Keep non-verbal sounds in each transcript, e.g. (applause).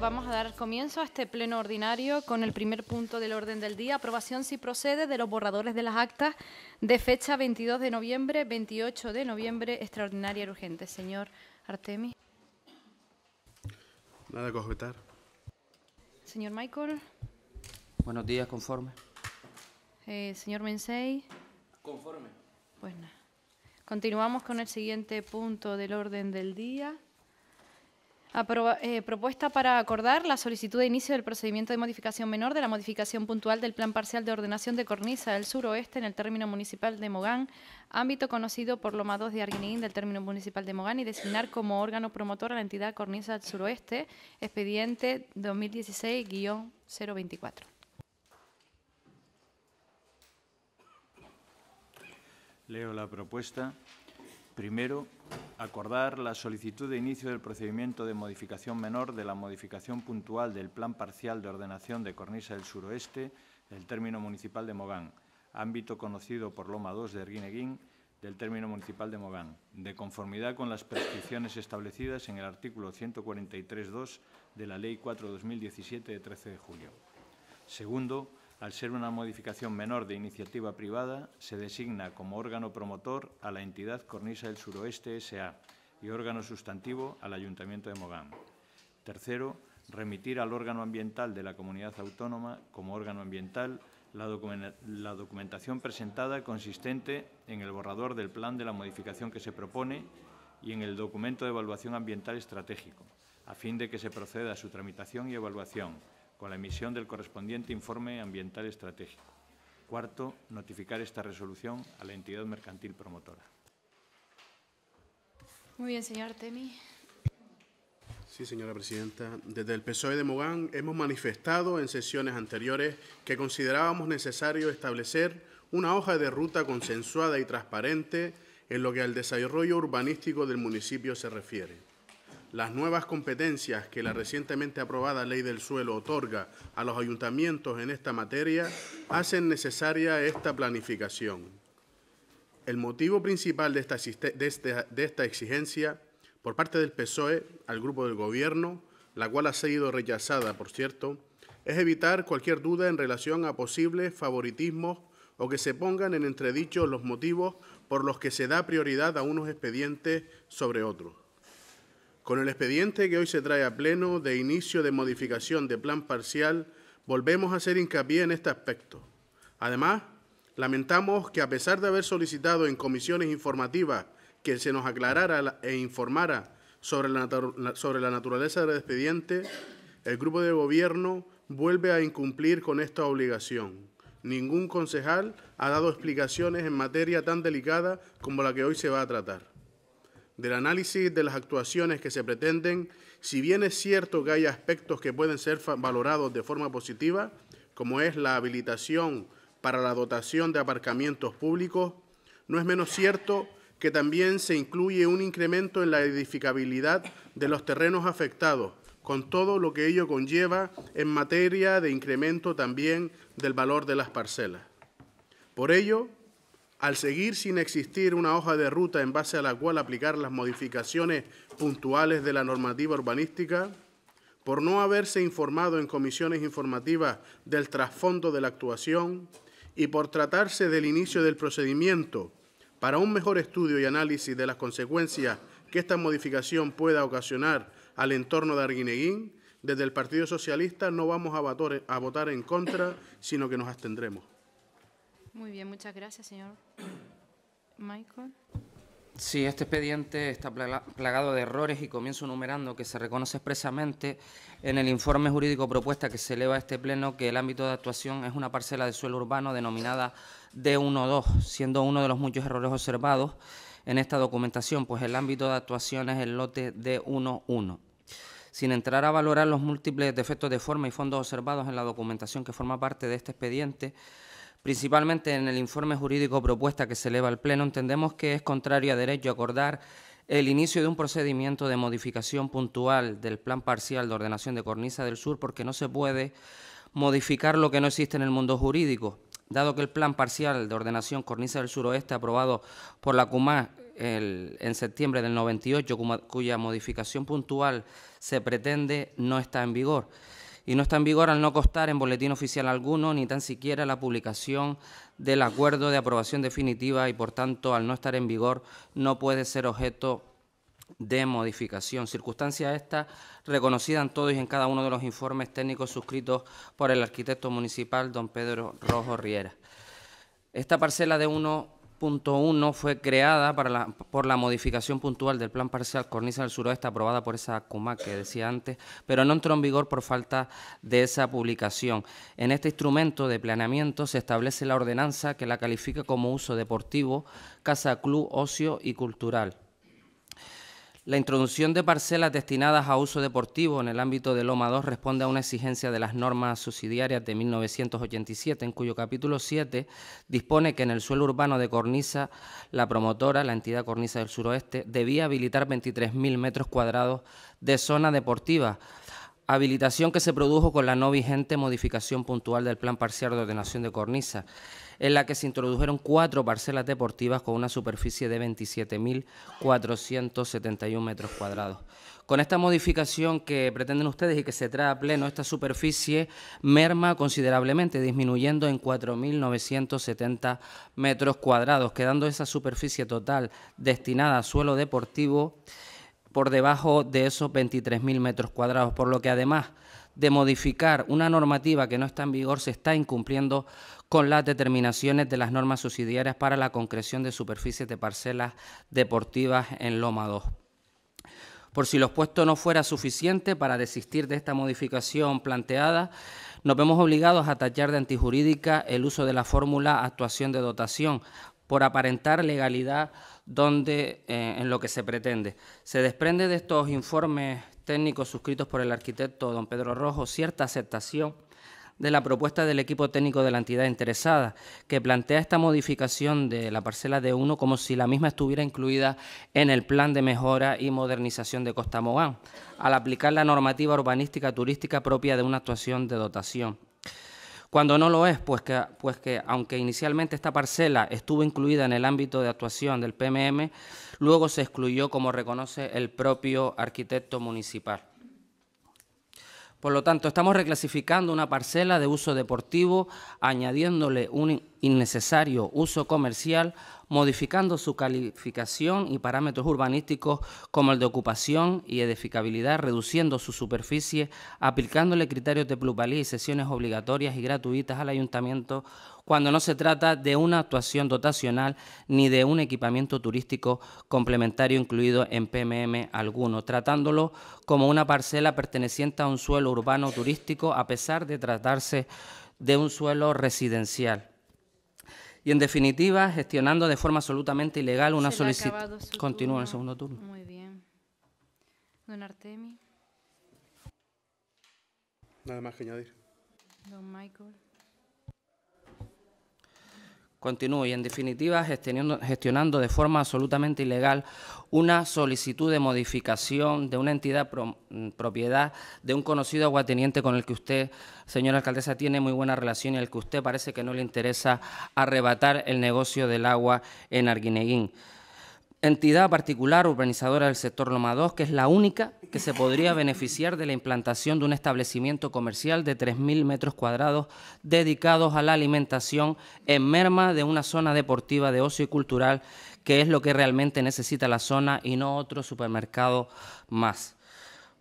vamos a dar comienzo a este pleno ordinario con el primer punto del orden del día, aprobación si procede de los borradores de las actas de fecha 22 de noviembre, 28 de noviembre, extraordinaria y urgente. Señor Artemis. Nada que objetar. Señor Michael. Buenos días, conforme. Eh, señor Mensei. Conforme. Pues Continuamos con el siguiente punto del orden del día. Eh, propuesta para acordar la solicitud de inicio del procedimiento de modificación menor de la modificación puntual del plan parcial de ordenación de cornisa del suroeste en el término municipal de Mogán, ámbito conocido por Loma 2 de Arguinín del término municipal de Mogán y designar como órgano promotor a la entidad cornisa del suroeste, expediente 2016-024. Leo la propuesta. Primero, acordar la solicitud de inicio del procedimiento de modificación menor de la modificación puntual del Plan Parcial de Ordenación de Cornisa del Suroeste del término municipal de Mogán, ámbito conocido por Loma 2 de Erguineguín, del término municipal de Mogán, de conformidad con las prescripciones establecidas en el artículo 143.2 de la Ley 4-2017 de 13 de julio. Segundo, al ser una modificación menor de iniciativa privada, se designa como órgano promotor a la entidad Cornisa del Suroeste S.A. y órgano sustantivo al Ayuntamiento de Mogán. Tercero, remitir al órgano ambiental de la comunidad autónoma como órgano ambiental la, documentación presentada consistente en el borrador del plan de la modificación que se propone y en el documento de evaluación ambiental estratégico, a fin de que se proceda a su tramitación y evaluación con la emisión del correspondiente informe ambiental estratégico. Cuarto, notificar esta resolución a la entidad mercantil promotora. Muy bien, señor Temi. Sí, señora presidenta. Desde el PSOE de Mogán hemos manifestado en sesiones anteriores que considerábamos necesario establecer una hoja de ruta consensuada y transparente en lo que al desarrollo urbanístico del municipio se refiere las nuevas competencias que la recientemente aprobada Ley del Suelo otorga a los ayuntamientos en esta materia hacen necesaria esta planificación. El motivo principal de esta, exigencia por parte del PSOE al grupo del Gobierno, la cual ha sido rechazada, por cierto, es evitar cualquier duda en relación a posibles favoritismos o que se pongan en entredicho los motivos por los que se da prioridad a unos expedientes sobre otros. Con el expediente que hoy se trae a pleno de inicio de modificación de plan parcial, volvemos a hacer hincapié en este aspecto. Además, lamentamos que a pesar de haber solicitado en comisiones informativas que se nos aclarara e informara sobre la, sobre la naturaleza del expediente, el grupo de gobierno vuelve a incumplir con esta obligación. Ningún concejal ha dado explicaciones en materia tan delicada como la que hoy se va a tratar del análisis de las actuaciones que se pretenden, si bien es cierto que hay aspectos que pueden ser valorados de forma positiva, como es la habilitación para la dotación de aparcamientos públicos, no es menos cierto que también se incluye un incremento en la edificabilidad de los terrenos afectados, con todo lo que ello conlleva en materia de incremento también del valor de las parcelas. Por ello, al seguir sin existir una hoja de ruta en base a la cual aplicar las modificaciones puntuales de la normativa urbanística, por no haberse informado en comisiones informativas del trasfondo de la actuación y por tratarse del inicio del procedimiento para un mejor estudio y análisis de las consecuencias que esta modificación pueda ocasionar al entorno de Arguineguín, desde el Partido Socialista no vamos a votar en contra, sino que nos abstendremos. Muy bien, muchas gracias, señor Michael. Sí, este expediente está plagado de errores y comienzo numerando que se reconoce expresamente en el informe jurídico propuesta que se eleva a este pleno que el ámbito de actuación es una parcela de suelo urbano denominada D12, siendo uno de los muchos errores observados en esta documentación, pues el ámbito de actuación es el lote D11. Sin entrar a valorar los múltiples defectos de forma y fondos observados en la documentación que forma parte de este expediente, principalmente en el informe jurídico propuesta que se eleva al Pleno, entendemos que es contrario a derecho acordar el inicio de un procedimiento de modificación puntual del plan parcial de ordenación de Cornisa del Sur porque no se puede modificar lo que no existe en el mundo jurídico. Dado que el plan parcial de ordenación Cornisa del Suroeste aprobado por la CUMA en septiembre del 98, cuya modificación puntual se pretende, no está en vigor y no está en vigor al no costar en boletín oficial alguno ni tan siquiera la publicación del acuerdo de aprobación definitiva y, por tanto, al no estar en vigor, no puede ser objeto de modificación. Circunstancia esta reconocida en todos y en cada uno de los informes técnicos suscritos por el arquitecto municipal don Pedro Rojo Riera. Esta parcela de uno 1 fue creada por la modificación puntual del plan parcial Cornisa del Suroeste aprobada por esa CUMAC que decía antes, pero no entró en vigor por falta de esa publicación. En este instrumento de planeamiento se establece la ordenanza que la califica como uso deportivo, casa, club, ocio y cultural. La introducción de parcelas destinadas a uso deportivo en el ámbito de Loma 2 responde a una exigencia de las normas subsidiarias de 1987, en cuyo capítulo 7 dispone que en el suelo urbano de Cornisa, la promotora, la entidad Cornisa del Suroeste, debía habilitar 23.000 metros cuadrados de zona deportiva, habilitación que se produjo con la no vigente modificación puntual del Plan Parcial de Ordenación de Cornisa en la que se introdujeron cuatro parcelas deportivas con una superficie de 27.471 metros cuadrados. Con esta modificación que pretenden ustedes y que se trae a pleno, esta superficie merma considerablemente, disminuyendo en 4.970 metros cuadrados, quedando esa superficie total destinada a suelo deportivo por debajo de esos 23.000 metros cuadrados, por lo que además de modificar una normativa que no está en vigor, se está incumpliendo con las determinaciones de las normas subsidiarias para la concreción de superficies de parcelas deportivas en Loma 2. Por si los puestos no fuera suficiente para desistir de esta modificación planteada, nos vemos obligados a tachar de antijurídica el uso de la fórmula actuación de dotación por aparentar legalidad donde, eh, en lo que se pretende. Se desprende de estos informes técnicos suscritos por el arquitecto don Pedro Rojo cierta aceptación de la propuesta del equipo técnico de la entidad interesada, que plantea esta modificación de la parcela de uno como si la misma estuviera incluida en el plan de mejora y modernización de Costa Mogán, al aplicar la normativa urbanística turística propia de una actuación de dotación. Cuando no lo es, pues que, pues que aunque inicialmente esta parcela estuvo incluida en el ámbito de actuación del PMM, luego se excluyó como reconoce el propio arquitecto municipal. Por lo tanto, estamos reclasificando una parcela de uso deportivo, añadiéndole un innecesario uso comercial modificando su calificación y parámetros urbanísticos como el de ocupación y edificabilidad, reduciendo su superficie, aplicándole criterios de pluralidad y sesiones obligatorias y gratuitas al ayuntamiento cuando no se trata de una actuación dotacional ni de un equipamiento turístico complementario incluido en PMM alguno, tratándolo como una parcela perteneciente a un suelo urbano turístico a pesar de tratarse de un suelo residencial y en definitiva gestionando de forma absolutamente ilegal una solicitud. Continúa en el segundo turno. Muy bien. Don Artemi. Nada más que añadir. Don Michael continúo y en definitiva gestionando, de forma absolutamente ilegal una solicitud de modificación de una entidad mm, propiedad de un conocido aguateniente con el que usted, señora alcaldesa, tiene muy buena relación y al que usted parece que no le interesa arrebatar el negocio del agua en Arguineguín entidad particular urbanizadora del sector Loma que es la única que se podría beneficiar de la implantación de un establecimiento comercial de 3.000 metros cuadrados dedicados a la alimentación en merma de una zona deportiva de ocio y cultural, que es lo que realmente necesita la zona y no otro supermercado más.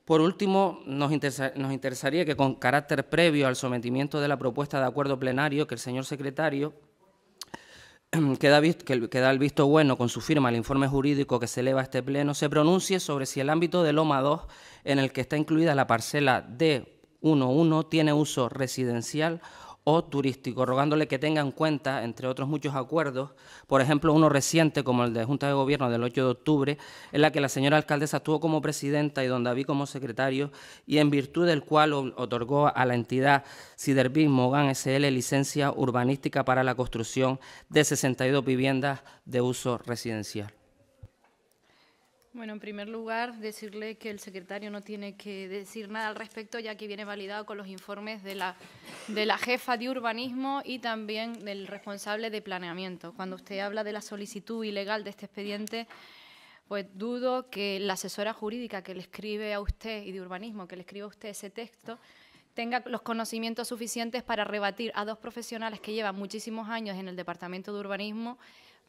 Por último, nos, nos, interesaría que con carácter previo al sometimiento de la propuesta de acuerdo plenario, que el señor secretario (clears throat) queda el visto bueno con su firma ...el informe jurídico que se eleva a este pleno, se pronuncie sobre si el ámbito del OMA 2, en el que está incluida la parcela D11, tiene uso residencial o turístico, rogándole que tenga en cuenta, entre otros muchos acuerdos, por ejemplo, uno reciente como el de Junta de Gobierno del 8 de octubre, en la que la señora alcaldesa estuvo como presidenta y don David como secretario, y en virtud del cual otorgó a la entidad CIDERBISMO, Mogán SL licencia urbanística para la construcción de 62 viviendas de uso residencial. Bueno, en primer lugar, decirle que el secretario no tiene que decir nada al respecto, ya que viene validado con los informes de la, de la jefa de urbanismo y también del responsable de planeamiento. Cuando usted habla de la solicitud ilegal de este expediente, pues dudo que la asesora jurídica que le escribe a usted y de urbanismo que le escribe a usted ese texto tenga los conocimientos suficientes para rebatir a dos profesionales que llevan muchísimos años en el Departamento de Urbanismo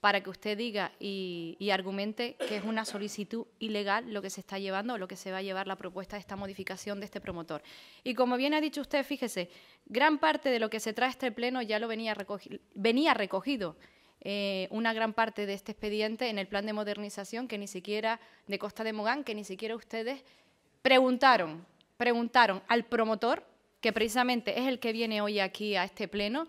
para que usted diga y, argumente que es una solicitud ilegal lo que se está llevando o lo que se va a llevar la propuesta de esta modificación de este promotor. Y como bien ha dicho usted, fíjese, gran parte de lo que se trae este pleno ya lo venía, venía recogido. Eh, una gran parte de este expediente en el plan de modernización que ni siquiera de Costa de Mogán, que ni siquiera ustedes preguntaron, preguntaron al promotor, que precisamente es el que viene hoy aquí a este pleno,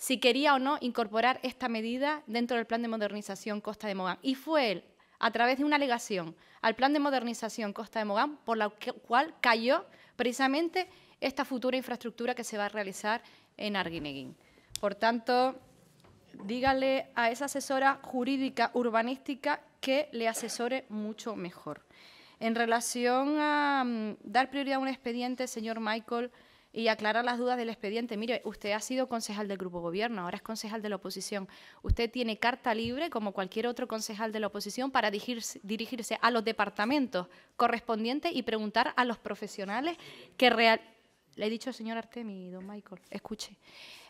si quería o no incorporar esta medida dentro del plan de modernización Costa de Mogán. Y fue él, a través de una alegación al plan de modernización Costa de Mogán, por la cual cayó precisamente esta futura infraestructura que se va a realizar en Arguineguín. Por tanto, dígale a esa asesora jurídica urbanística que le asesore mucho mejor. En relación a mm, dar prioridad a un expediente, señor Michael, y aclarar las dudas del expediente. Mire, usted ha sido concejal del Grupo Gobierno, ahora es concejal de la oposición. Usted tiene carta libre, como cualquier otro concejal de la oposición, para dirigirse, a los departamentos correspondientes y preguntar a los profesionales que real... Le he dicho, señor Artemi, don Michael, escuche.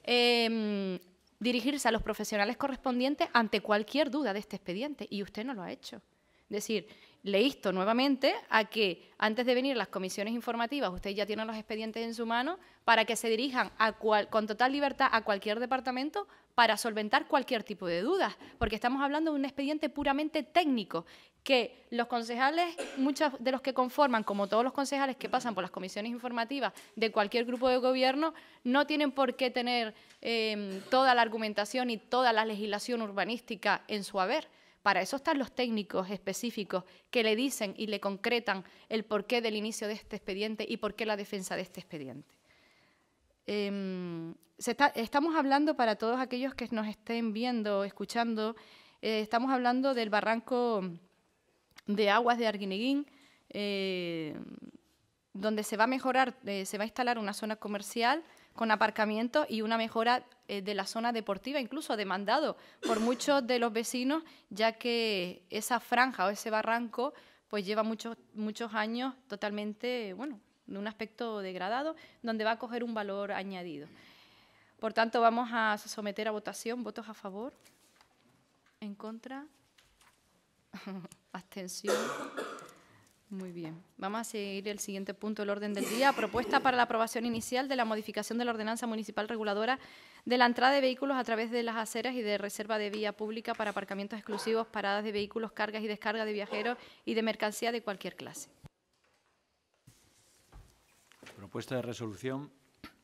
Em, dirigirse a los profesionales correspondientes ante cualquier duda de este expediente y usted no lo ha hecho. Es decir, le insto nuevamente a que antes de venir las comisiones informativas, ustedes ya tienen los expedientes en su mano, para que se dirijan a con total libertad a cualquier departamento para solventar cualquier tipo de dudas, porque estamos hablando de un expediente puramente técnico que los concejales, muchos de los que conforman, como todos los concejales que pasan por las comisiones informativas de cualquier grupo de gobierno, no tienen por qué tener eh, toda la argumentación y toda la legislación urbanística en su haber. Para eso están los técnicos específicos que le dicen y le concretan el porqué del inicio de este expediente y por qué la defensa de este expediente. Em, estamos hablando para todos aquellos que nos estén viendo, o escuchando, eh, estamos hablando del barranco de aguas de Arguineguín, eh, donde se va a mejorar, eh, se va a instalar una zona comercial con aparcamientos y una mejora eh, de la zona deportiva, incluso demandado por muchos de los vecinos, ya que esa franja o ese barranco pues lleva muchos, muchos años totalmente, bueno, de un aspecto degradado, donde va a coger un valor añadido. Por tanto, vamos a someter a votación votos a favor, en contra, (laughs) abstención. Muy bien. Vamos a seguir el siguiente punto del orden del día. Propuesta para la aprobación inicial de la modificación de la ordenanza municipal reguladora de la entrada de vehículos a través de las aceras y de reserva de vía pública para aparcamientos exclusivos, paradas de vehículos, cargas y descarga de viajeros y de mercancía de cualquier clase. Propuesta de resolución.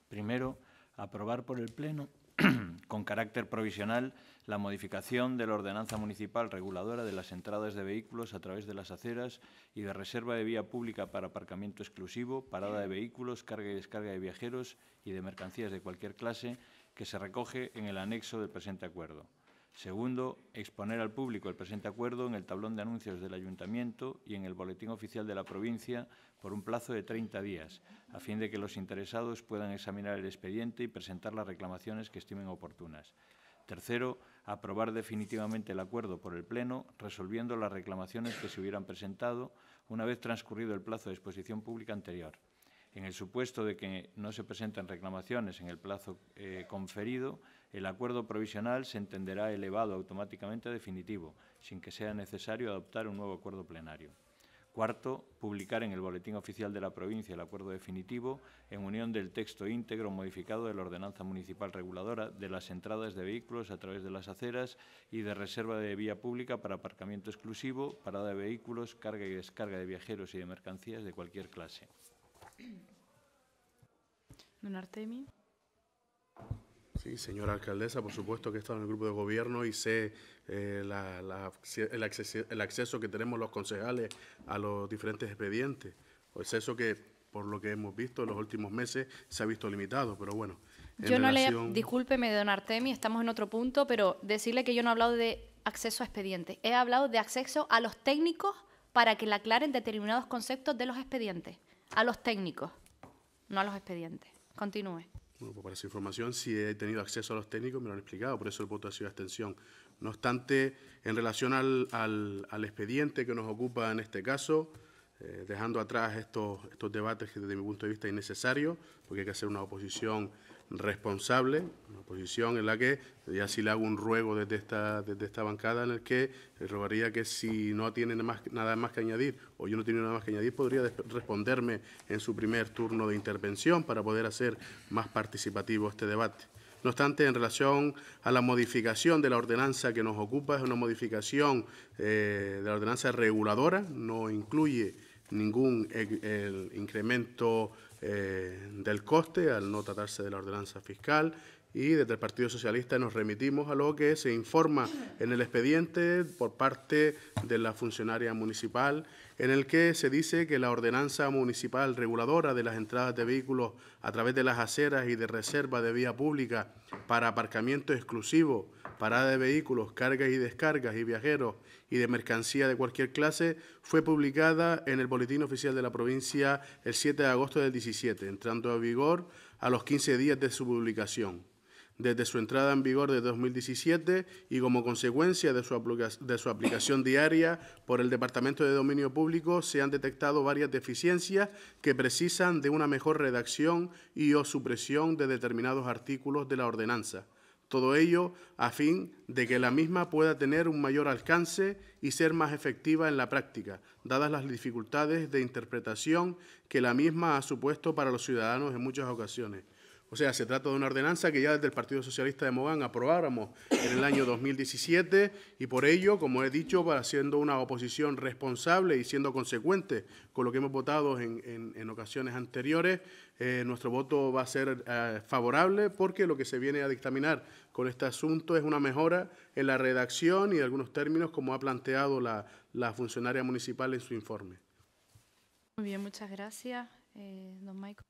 Primero, aprobar por el Pleno (clears throat) con carácter provisional la modificación de la ordenanza municipal reguladora de las entradas de vehículos a través de las aceras y de reserva de vía pública para aparcamiento exclusivo, parada de vehículos, carga y descarga de viajeros y de mercancías de cualquier clase, que se recoge en el anexo del presente acuerdo. Segundo, exponer al público el presente acuerdo en el tablón de anuncios del Ayuntamiento y en el Boletín Oficial de la Provincia por un plazo de 30 días, a fin de que los interesados puedan examinar el expediente y presentar las reclamaciones que estimen oportunas. Tercero, aprobar definitivamente el acuerdo por el Pleno, resolviendo las reclamaciones que se hubieran presentado una vez transcurrido el plazo de exposición pública anterior. En el supuesto de que no se presenten reclamaciones en el plazo eh, conferido, el acuerdo provisional se entenderá elevado automáticamente a definitivo, sin que sea necesario adoptar un nuevo acuerdo plenario. Cuarto, publicar en el Boletín Oficial de la Provincia el acuerdo definitivo en unión del texto íntegro modificado de la Ordenanza Municipal Reguladora de las entradas de vehículos a través de las aceras y de reserva de vía pública para aparcamiento exclusivo, parada de vehículos, carga y descarga de viajeros y de mercancías de cualquier clase. Don Artemi. Sí, señora alcaldesa, por supuesto que he estado en el grupo de gobierno y sé eh, el, acceso, que tenemos los concejales a los diferentes expedientes, o acceso que por lo que hemos visto en los últimos meses se ha visto limitado, pero bueno. Yo no le, discúlpeme, don Artemi, estamos en otro punto, pero decirle que yo no he hablado de acceso a expedientes, he hablado de acceso a los técnicos para que le aclaren determinados conceptos de los expedientes, a los técnicos, no a los expedientes. Continúe. Bueno, pues para su información, si he tenido acceso a los técnicos, me lo han explicado, por eso el voto ha sido abstención. No obstante, en relación al, al, expediente que nos ocupa en este caso, eh, dejando atrás estos, estos debates que desde mi punto de vista es innecesario, porque hay que hacer una oposición responsable, una posición en la que, ya si le hago un ruego desde esta, esta bancada, en el que rogaría que si no tiene más, nada más que añadir, o yo no tengo nada más que añadir, podría responderme en su primer turno de intervención para poder hacer más participativo este debate. No obstante, en relación a la modificación de la ordenanza que nos ocupa, es una modificación eh, de la ordenanza reguladora, no incluye ningún eh, incremento eh, del coste al no tratarse de la ordenanza fiscal y desde el Partido Socialista nos remitimos a lo que se informa en el expediente por parte de la funcionaria municipal, en el que se dice que la ordenanza municipal reguladora de las entradas de vehículos a través de las aceras y de reserva de vía pública para aparcamiento exclusivo parada de vehículos, cargas y descargas y viajeros y de mercancía de cualquier clase fue publicada en el Boletín Oficial de la provincia el 7 de agosto del 17, entrando a vigor a los 15 días de su publicación. Desde su entrada en vigor de 2017 y como consecuencia de su, de su aplicación diaria por el Departamento de Dominio Público, se han detectado varias deficiencias que precisan de una mejor redacción y o supresión de determinados artículos de la ordenanza todo ello a fin de que la misma pueda tener un mayor alcance y ser más efectiva en la práctica, dadas las dificultades de interpretación que la misma ha supuesto para los ciudadanos en muchas ocasiones. O sea, se trata de una ordenanza que ya desde el Partido Socialista de Mogán aprobáramos en el año 2017 y por ello, como he dicho, para siendo una oposición responsable y siendo consecuente con lo que hemos votado en, ocasiones anteriores, eh, nuestro voto va a ser eh, favorable porque lo que se viene a dictaminar con este asunto es una mejora en la redacción y algunos términos como ha planteado la, la funcionaria municipal en su informe. Muy bien, muchas gracias, eh, don Michael.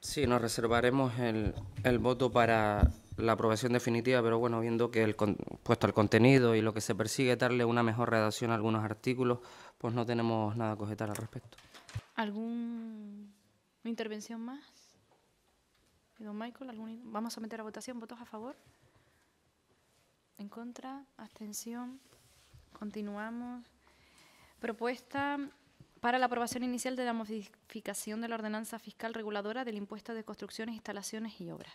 Sí, nos reservaremos el, el voto para la aprobación definitiva, pero bueno, viendo que el, puesto el contenido y lo que se persigue darle una mejor redacción a algunos artículos, pues no tenemos nada que objetar al respecto. ¿Alguna intervención más? Don Michael, vamos a meter a votación. ¿Votos a favor? ¿En contra? ¿Abstención? Continuamos. Propuesta para la aprobación inicial de la modificación de la ordenanza fiscal reguladora del impuesto de construcciones, instalaciones y obras.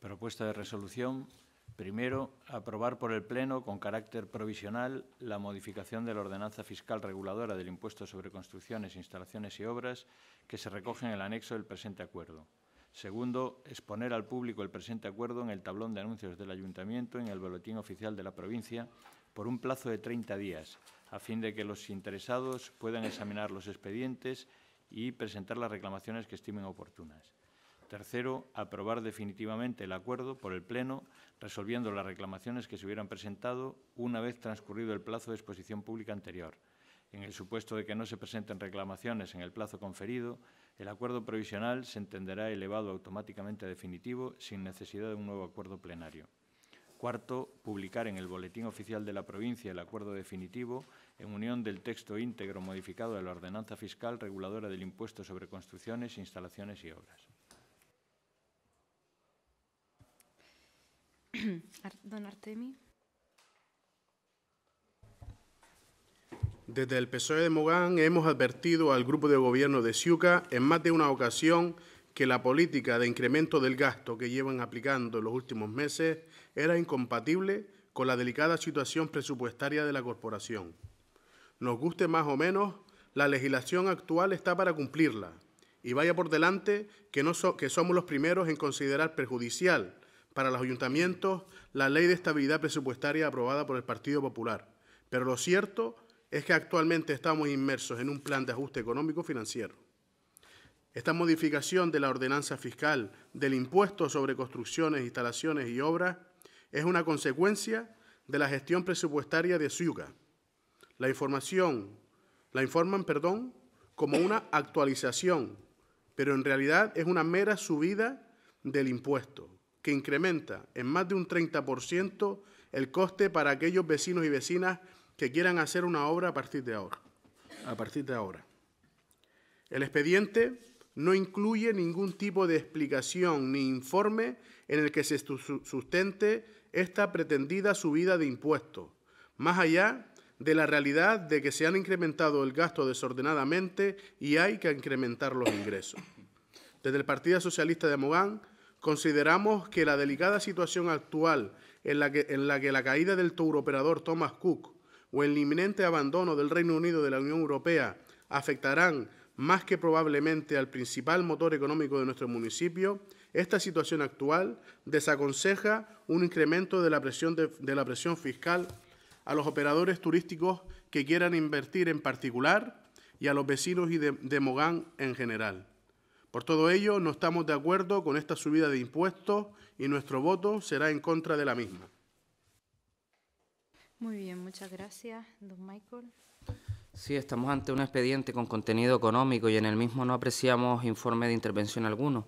Propuesta de resolución. Primero, aprobar por el Pleno con carácter provisional la modificación de la ordenanza fiscal reguladora del impuesto sobre construcciones, instalaciones y obras que se recoge en el anexo del presente acuerdo. Segundo, exponer al público el presente acuerdo en el tablón de anuncios del Ayuntamiento, en el boletín oficial de la provincia, por un plazo de 30 días, a fin de que los interesados puedan examinar los expedientes y presentar las reclamaciones que estimen oportunas. Tercero, aprobar definitivamente el acuerdo por el Pleno, resolviendo las reclamaciones que se hubieran presentado una vez transcurrido el plazo de exposición pública anterior. En el supuesto de que no se presenten reclamaciones en el plazo conferido, el acuerdo provisional se entenderá elevado automáticamente a definitivo sin necesidad de un nuevo acuerdo plenario. Cuarto, publicar en el Boletín Oficial de la Provincia el acuerdo definitivo en unión del texto íntegro modificado de la Ordenanza Fiscal Reguladora del Impuesto sobre Construcciones, Instalaciones y Obras. (clears throat) Desde el PSOE de Mogán hemos advertido al grupo de gobierno de Ciuca en más de una ocasión que la política de incremento del gasto que llevan aplicando en los últimos meses era incompatible con la delicada situación presupuestaria de la corporación. Nos guste más o menos, la legislación actual está para cumplirla. Y vaya por delante que, no que somos los primeros en considerar perjudicial para los ayuntamientos la ley de estabilidad presupuestaria aprobada por el Partido Popular. Pero lo cierto es que actualmente estamos inmersos en un plan de ajuste económico financiero. Esta modificación de la ordenanza fiscal del impuesto sobre construcciones, instalaciones y obras es una consecuencia de la gestión presupuestaria de SUGA. La información, la informan, perdón, como una actualización, pero en realidad es una mera subida del impuesto que incrementa en más de un 30% el coste para aquellos vecinos y vecinas que quieran hacer una obra a partir de ahora. A partir de ahora. El expediente no incluye ningún tipo de explicación ni informe en el que se sustente esta pretendida subida de impuestos, más allá de la realidad de que se han incrementado el gasto desordenadamente y hay que incrementar los ingresos. Desde el Partido Socialista de Mogán consideramos que la delicada situación actual en la que, en la, que la caída del touroperador Thomas Cook o el inminente abandono del Reino Unido de la Unión Europea afectarán más que probablemente al principal motor económico de nuestro municipio, esta situación actual desaconseja un incremento de la presión, fiscal a los operadores turísticos que quieran invertir en particular y a los vecinos y de, Mogán en general. Por todo ello, no estamos de acuerdo con esta subida de impuestos y nuestro voto será en contra de la misma. Muy bien, muchas gracias, don Michael. Sí, estamos ante un expediente con contenido económico y en el mismo no apreciamos informe de intervención alguno.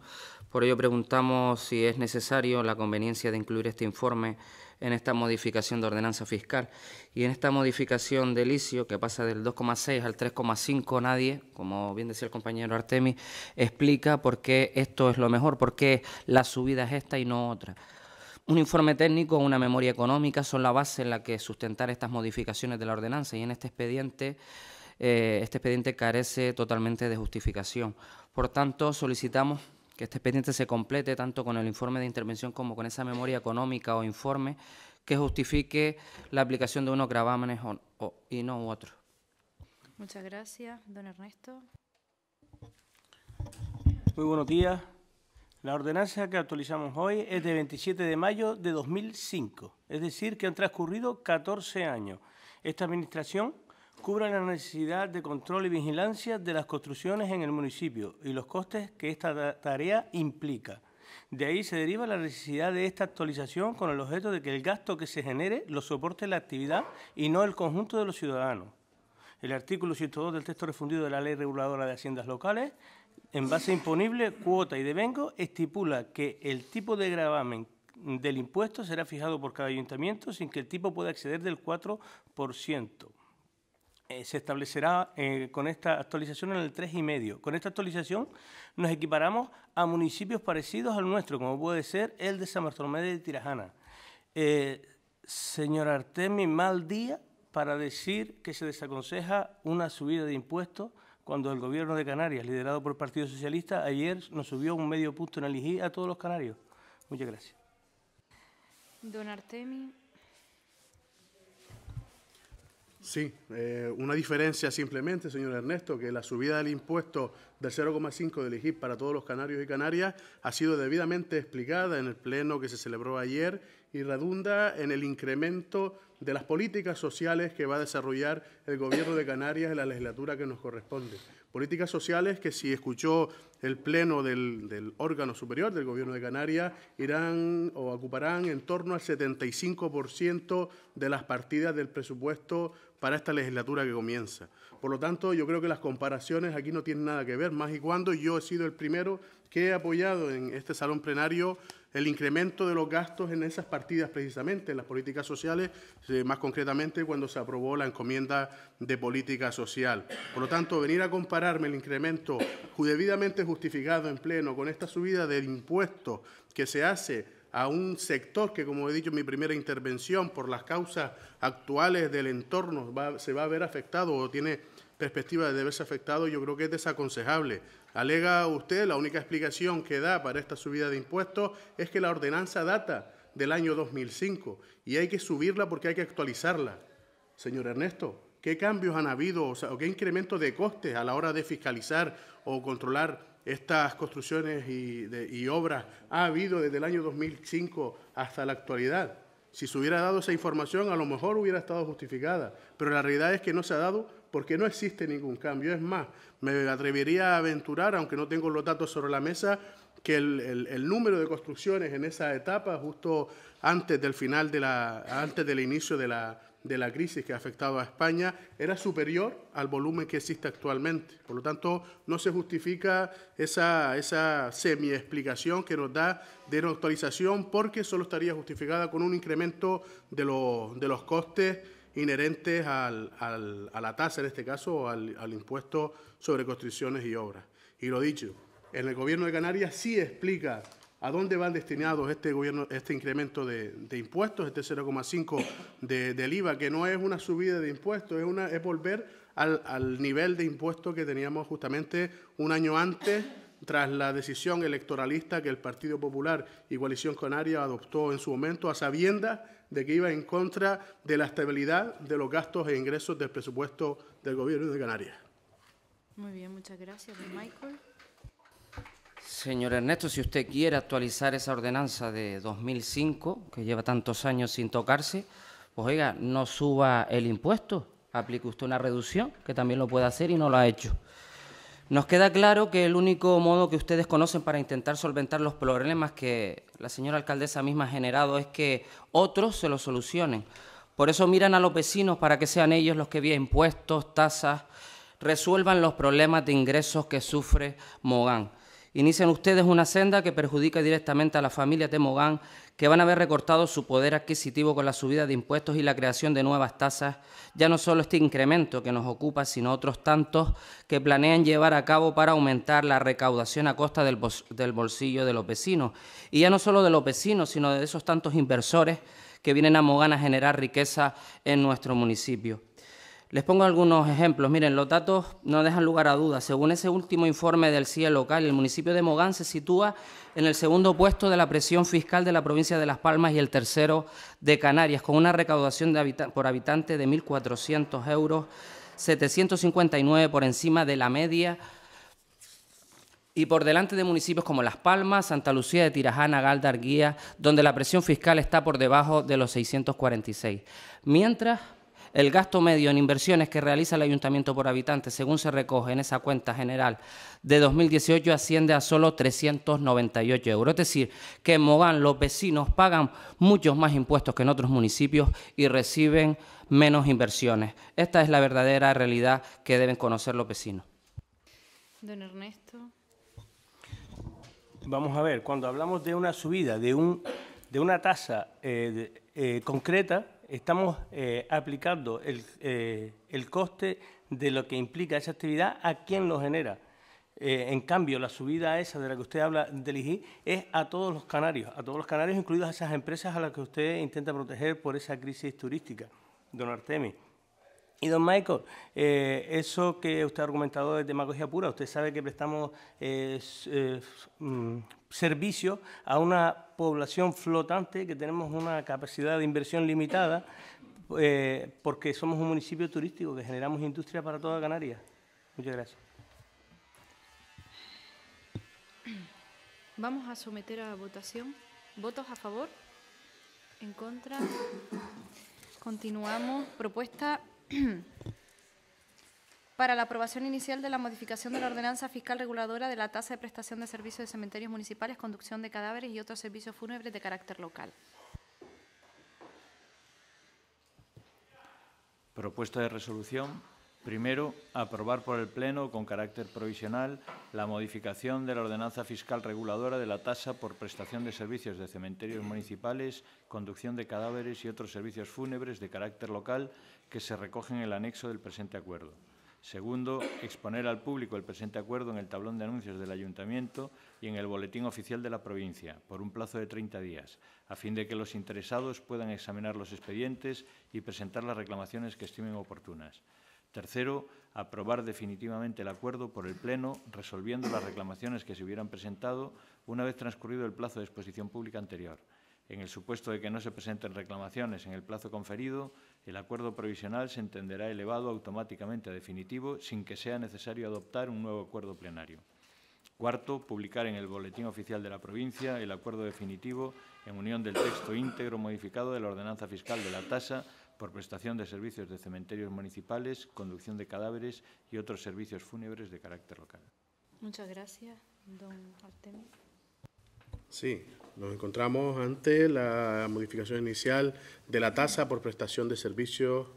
Por ello preguntamos si es necesario la conveniencia de incluir este informe en esta modificación de ordenanza fiscal. Y en esta modificación del ICIO, que pasa del 2,6 al 3,5, nadie, como bien decía el compañero Artemis, explica por qué esto es lo mejor, por qué la subida es esta y no otra. Un informe técnico o una memoria económica son la base en la que sustentar estas modificaciones de la ordenanza y en este expediente eh, este expediente carece totalmente de justificación. Por tanto, solicitamos que este expediente se complete tanto con el informe de intervención como con esa memoria económica o informe que justifique la aplicación de unos gravámenes y no otro. Muchas gracias, don Ernesto. Muy buenos días. La ordenanza que actualizamos hoy es de 27 de mayo de 2005, es decir, que han transcurrido 14 años. Esta Administración cubre la necesidad de control y vigilancia de las construcciones en el municipio y los costes que esta tarea implica. De ahí se deriva la necesidad de esta actualización con el objeto de que el gasto que se genere lo soporte la actividad y no el conjunto de los ciudadanos el artículo 102 del texto refundido de la Ley Reguladora de Haciendas Locales, en base imponible, cuota y devengo, estipula que el tipo de gravamen del impuesto será fijado por cada ayuntamiento sin que el tipo pueda exceder del 4%. Eh, se establecerá eh, con esta actualización en el 3,5. Con esta actualización nos equiparamos a municipios parecidos al nuestro, como puede ser el de San Bartolomé de Tirajana. Eh, señor Artemi, mal día para decir que se desaconseja una subida de impuestos cuando el gobierno de Canarias, liderado por el Partido Socialista, ayer nos subió un medio punto en el IGI a todos los canarios. Muchas gracias. Don Artemi. Sí, eh, una diferencia simplemente, señor Ernesto, que la subida del impuesto del 0,5 del IGI para todos los canarios y canarias ha sido debidamente explicada en el pleno que se celebró ayer y redunda en el incremento de las políticas sociales que va a desarrollar el gobierno de Canarias en la legislatura que nos corresponde. Políticas sociales que si escuchó el pleno del, órgano superior del gobierno de Canarias, irán o ocuparán en torno al 75% de las partidas del presupuesto para esta legislatura que comienza. Por lo tanto, yo creo que las comparaciones aquí no tienen nada que ver, más y cuando yo he sido el primero que he apoyado en este salón plenario el incremento de los gastos en esas partidas precisamente, en las políticas sociales, eh, más concretamente cuando se aprobó la encomienda de política social. Por lo tanto, venir a compararme el incremento debidamente justificado en pleno con esta subida del impuesto que se hace a un sector que, como he dicho en mi primera intervención, por las causas actuales del entorno se va a ver afectado o tiene perspectiva de verse afectado, yo creo que es desaconsejable. Alega usted, la única explicación que da para esta subida de impuestos es que la ordenanza data del año 2005 y hay que subirla porque hay que actualizarla. Señor Ernesto, ¿qué cambios han habido o, qué incremento de costes a la hora de fiscalizar o controlar estas construcciones y, y obras ha habido desde el año 2005 hasta la actualidad? Si se hubiera dado esa información, a lo mejor hubiera estado justificada, pero la realidad es que no se ha dado porque no existe ningún cambio. Es más, me atrevería a aventurar, aunque no tengo los datos sobre la mesa, que el, número de construcciones en esa etapa, justo antes del final de la, antes del inicio de la, crisis que ha afectado a España era superior al volumen que existe actualmente. Por lo tanto, no se justifica esa, esa semi-explicación que nos da de no actualización porque solo estaría justificada con un incremento de, de los costes inherentes a la tasa, en este caso, al, al impuesto sobre construcciones y obras. Y lo dicho, en el gobierno de Canarias sí explica a dónde van destinados este, gobierno, este incremento de, impuestos, este 0,5 del IVA, que no es una subida de impuestos, es, una, es volver al, al, nivel de impuestos que teníamos justamente un año antes, tras la decisión electoralista que el Partido Popular y Coalición Canaria adoptó en su momento, a sabiendas de que iba en contra de la estabilidad de los gastos e ingresos del presupuesto del Gobierno de Canarias. Muy bien, muchas gracias, Michael. Señor Ernesto, si usted quiere actualizar esa ordenanza de 2005, que lleva tantos años sin tocarse, pues oiga, no suba el impuesto, aplique usted una reducción, que también lo puede hacer y no lo ha hecho. Nos queda claro que el único modo que ustedes conocen para intentar solventar los problemas que la señora alcaldesa misma ha generado es que otros se los solucionen. Por eso miran a los vecinos para que sean ellos los que bien impuestos, tasas, resuelvan los problemas de ingresos que sufre Mogán. Inician ustedes una senda que perjudica directamente a las familias de Mogán que van a haber recortado su poder adquisitivo con la subida de impuestos y la creación de nuevas tasas, ya no solo este incremento que nos ocupa, sino otros tantos que planean llevar a cabo para aumentar la recaudación a costa del, del bolsillo de los vecinos. Y ya no solo de los vecinos, sino de esos tantos inversores que vienen a Mogán a generar riqueza en nuestro municipio. Les pongo algunos ejemplos. Miren, los datos no dejan lugar a dudas. Según ese último informe del CIE local, el municipio de Mogán se sitúa en el segundo puesto de la presión fiscal de la provincia de Las Palmas y el tercero de Canarias, con una recaudación de por habitante de 1.400 euros, 759 por encima de la media y por delante de municipios como Las Palmas, Santa Lucía de Tirajana, Galdar Guía, donde la presión fiscal está por debajo de los 646. Mientras el gasto medio en inversiones que realiza el ayuntamiento por habitante, según se recoge en esa cuenta general de 2018, asciende a solo 398 euros. Es decir, que en Mogán los vecinos pagan muchos más impuestos que en otros municipios y reciben menos inversiones. Esta es la verdadera realidad que deben conocer los vecinos. Don Ernesto. Vamos a ver, cuando hablamos de una subida, de, un, de una tasa eh, eh, concreta, estamos eh, aplicando el, eh, el, coste de lo que implica esa actividad a quien lo genera. Eh, en cambio, la subida esa de la que usted habla del IGI es a todos los canarios, a todos los canarios, incluidos a esas empresas a las que usted intenta proteger por esa crisis turística, don Artemis. Y don Michael, eh, eso que usted ha argumentado de demagogia pura. Usted sabe que prestamos eh, eh, mm, servicio a una población flotante, que tenemos una capacidad de inversión limitada, porque somos un municipio turístico que generamos industria para toda Canarias. Muchas gracias. Vamos a someter a votación. ¿Votos a favor? ¿En contra? Continuamos. Propuesta (clears throat) para la aprobación inicial de la modificación de la ordenanza fiscal reguladora de la tasa de prestación de servicios de cementerios municipales, conducción de cadáveres y otros servicios fúnebres de carácter local. Propuesta de resolución. Primero, aprobar por el Pleno, con carácter provisional, la modificación de la ordenanza fiscal reguladora de la tasa por prestación de servicios de cementerios municipales, conducción de cadáveres y otros servicios fúnebres de carácter local que se recogen en el anexo del presente acuerdo. Segundo, exponer al público el presente acuerdo en el tablón de anuncios del Ayuntamiento y en el Boletín Oficial de la provincia, por un plazo de 30 días, a fin de que los interesados puedan examinar los expedientes y presentar las reclamaciones que estimen oportunas. Tercero, aprobar definitivamente el acuerdo por el Pleno, resolviendo las reclamaciones que se hubieran presentado una vez transcurrido el plazo de exposición pública anterior. En el supuesto de que no se presenten reclamaciones en el plazo conferido, el acuerdo provisional se entenderá elevado automáticamente a definitivo sin que sea necesario adoptar un nuevo acuerdo plenario. Cuarto, publicar en el Boletín Oficial de la Provincia el acuerdo definitivo en unión del texto íntegro modificado de la ordenanza fiscal de la tasa por prestación de servicios de cementerios municipales, conducción de cadáveres y otros servicios fúnebres de carácter local. Muchas gracias, don Artemio. Sí, nos encontramos ante la modificación inicial de la tasa por prestación de servicios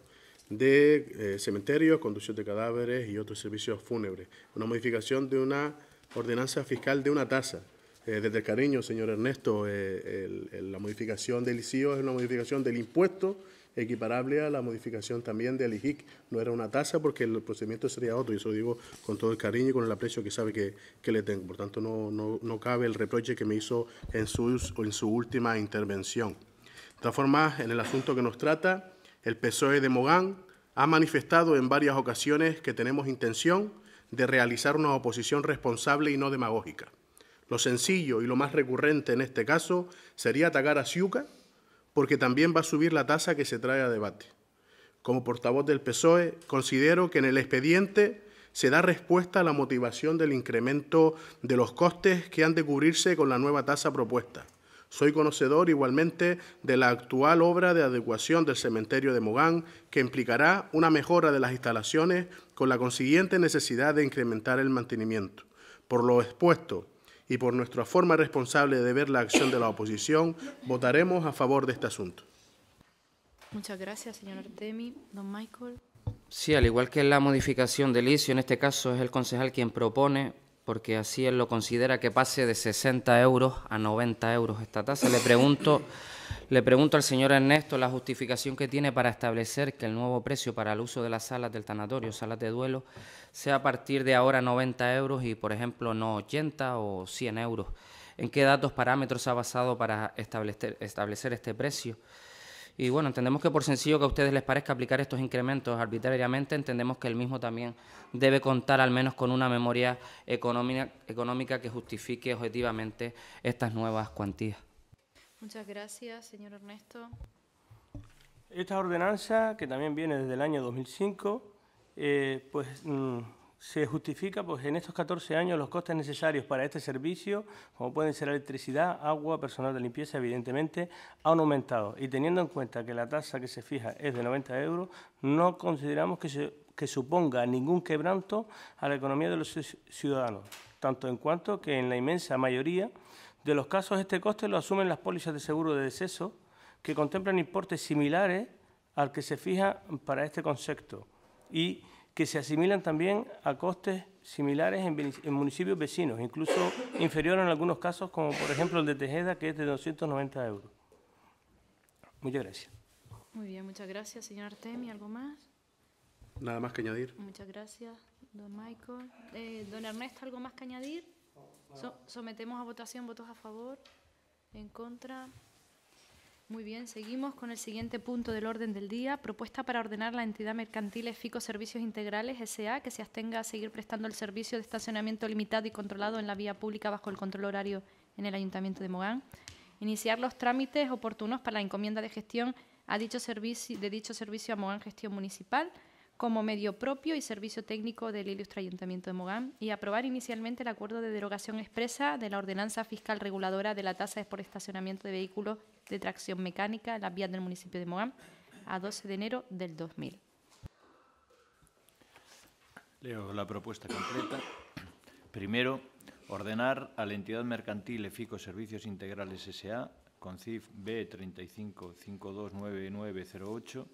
de eh, cementerios, conducción de cadáveres y otros servicios fúnebres. Una modificación de una ordenanza fiscal de una tasa. Eh, desde el cariño, señor Ernesto, eh, la modificación del ICIO es una modificación del impuesto equiparable a la modificación también del IGIC. No era una tasa porque el procedimiento sería otro, y eso digo con todo el cariño y con el aprecio que sabe que, que le tengo. Por tanto, no, no, cabe el reproche que me hizo en su, en su última intervención. De todas formas, en el asunto que nos trata, el PSOE de Mogán ha manifestado en varias ocasiones que tenemos intención de realizar una oposición responsable y no demagógica. Lo sencillo y lo más recurrente en este caso sería atacar a Ciuca porque también va a subir la tasa que se trae a debate. Como portavoz del PSOE, considero que en el expediente se da respuesta a la motivación del incremento de los costes que han de cubrirse con la nueva tasa propuesta. Soy conocedor igualmente de la actual obra de adecuación del cementerio de Mogán, que implicará una mejora de las instalaciones con la consiguiente necesidad de incrementar el mantenimiento. Por lo expuesto, y por nuestra forma responsable de ver la acción de la oposición, votaremos a favor de este asunto. Muchas gracias, señor Artemi. Don Michael. Sí, al igual que la modificación del ICIO, en este caso es el concejal quien propone, porque así él lo considera que pase de 60 euros a 90 euros esta tasa. Le pregunto... Le pregunto al señor Ernesto la justificación que tiene para establecer que el nuevo precio para el uso de las salas del tanatorio, salas de duelo, sea a partir de ahora 90 euros y, por ejemplo, no 80 o 100 euros. ¿En qué datos, parámetros ha basado para establecer, este precio? Y bueno, entendemos que por sencillo que a ustedes les parezca aplicar estos incrementos arbitrariamente, entendemos que el mismo también debe contar al menos con una memoria económica que justifique objetivamente estas nuevas cuantías. Muchas gracias, señor Ernesto. Esta ordenanza, que también viene desde el año 2005, eh, pues mm, se justifica pues, en estos 14 años los costes necesarios para este servicio, como pueden ser electricidad, agua, personal de limpieza, evidentemente, han aumentado. Y teniendo en cuenta que la tasa que se fija es de 90 euros, no consideramos que, que suponga ningún quebranto a la economía de los ciudadanos, tanto en cuanto que en la inmensa mayoría de los casos este coste lo asumen las pólizas de seguro de deceso que contemplan importes similares al que se fija para este concepto y que se asimilan también a costes similares en, municipios vecinos, incluso inferior en algunos casos, como por ejemplo el de Tejeda, que es de 290 euros. Muchas gracias. Muy bien, muchas gracias, señor Artemi. ¿Algo más? Nada más que añadir. Muchas gracias, don Michael. Eh, don Ernesto, ¿algo más que añadir? sometemos a votación votos a favor, en contra. Muy bien, seguimos con el siguiente punto del orden del día. Propuesta para ordenar la entidad mercantil FICO Servicios Integrales S.A. que se abstenga a seguir prestando el servicio de estacionamiento limitado y controlado en la vía pública bajo el control horario en el Ayuntamiento de Mogán. Iniciar los trámites oportunos para la encomienda de gestión a dicho servicio, de dicho servicio a Mogán Gestión Municipal como medio propio y servicio técnico del Ilustre Ayuntamiento de Mogán y aprobar inicialmente el acuerdo de derogación expresa de la Ordenanza Fiscal Reguladora de la Tasa por Estacionamiento de Vehículos de Tracción Mecánica en las vías del municipio de Mogán a 12 de enero del 2000. Leo la propuesta completa. Primero, ordenar a la entidad mercantil EFICO Servicios Integrales S.A., con CIF B35529908,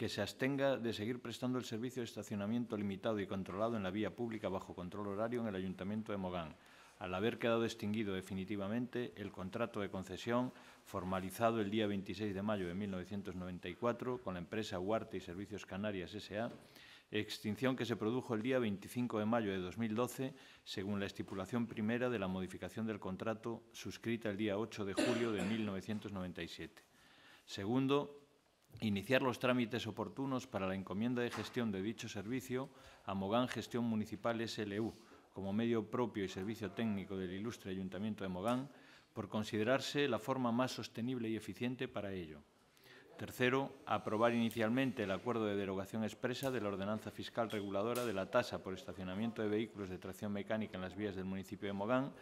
que se abstenga de seguir prestando el servicio de estacionamiento limitado y controlado en la vía pública bajo control horario en el Ayuntamiento de Mogán, al haber quedado extinguido definitivamente el contrato de concesión formalizado el día 26 de mayo de 1994 con la empresa Huarte y Servicios Canarias S.A., extinción que se produjo el día 25 de mayo de 2012, según la estipulación primera de la modificación del contrato suscrita el día 8 de julio de 1997. Segundo, iniciar los trámites oportunos para la encomienda de gestión de dicho servicio a Mogán Gestión Municipal SLU, como medio propio y servicio técnico del ilustre Ayuntamiento de Mogán, por considerarse la forma más sostenible y eficiente para ello. Tercero, aprobar inicialmente el acuerdo de derogación expresa de la ordenanza fiscal reguladora de la tasa por estacionamiento de vehículos de tracción mecánica en las vías del municipio de Mogán,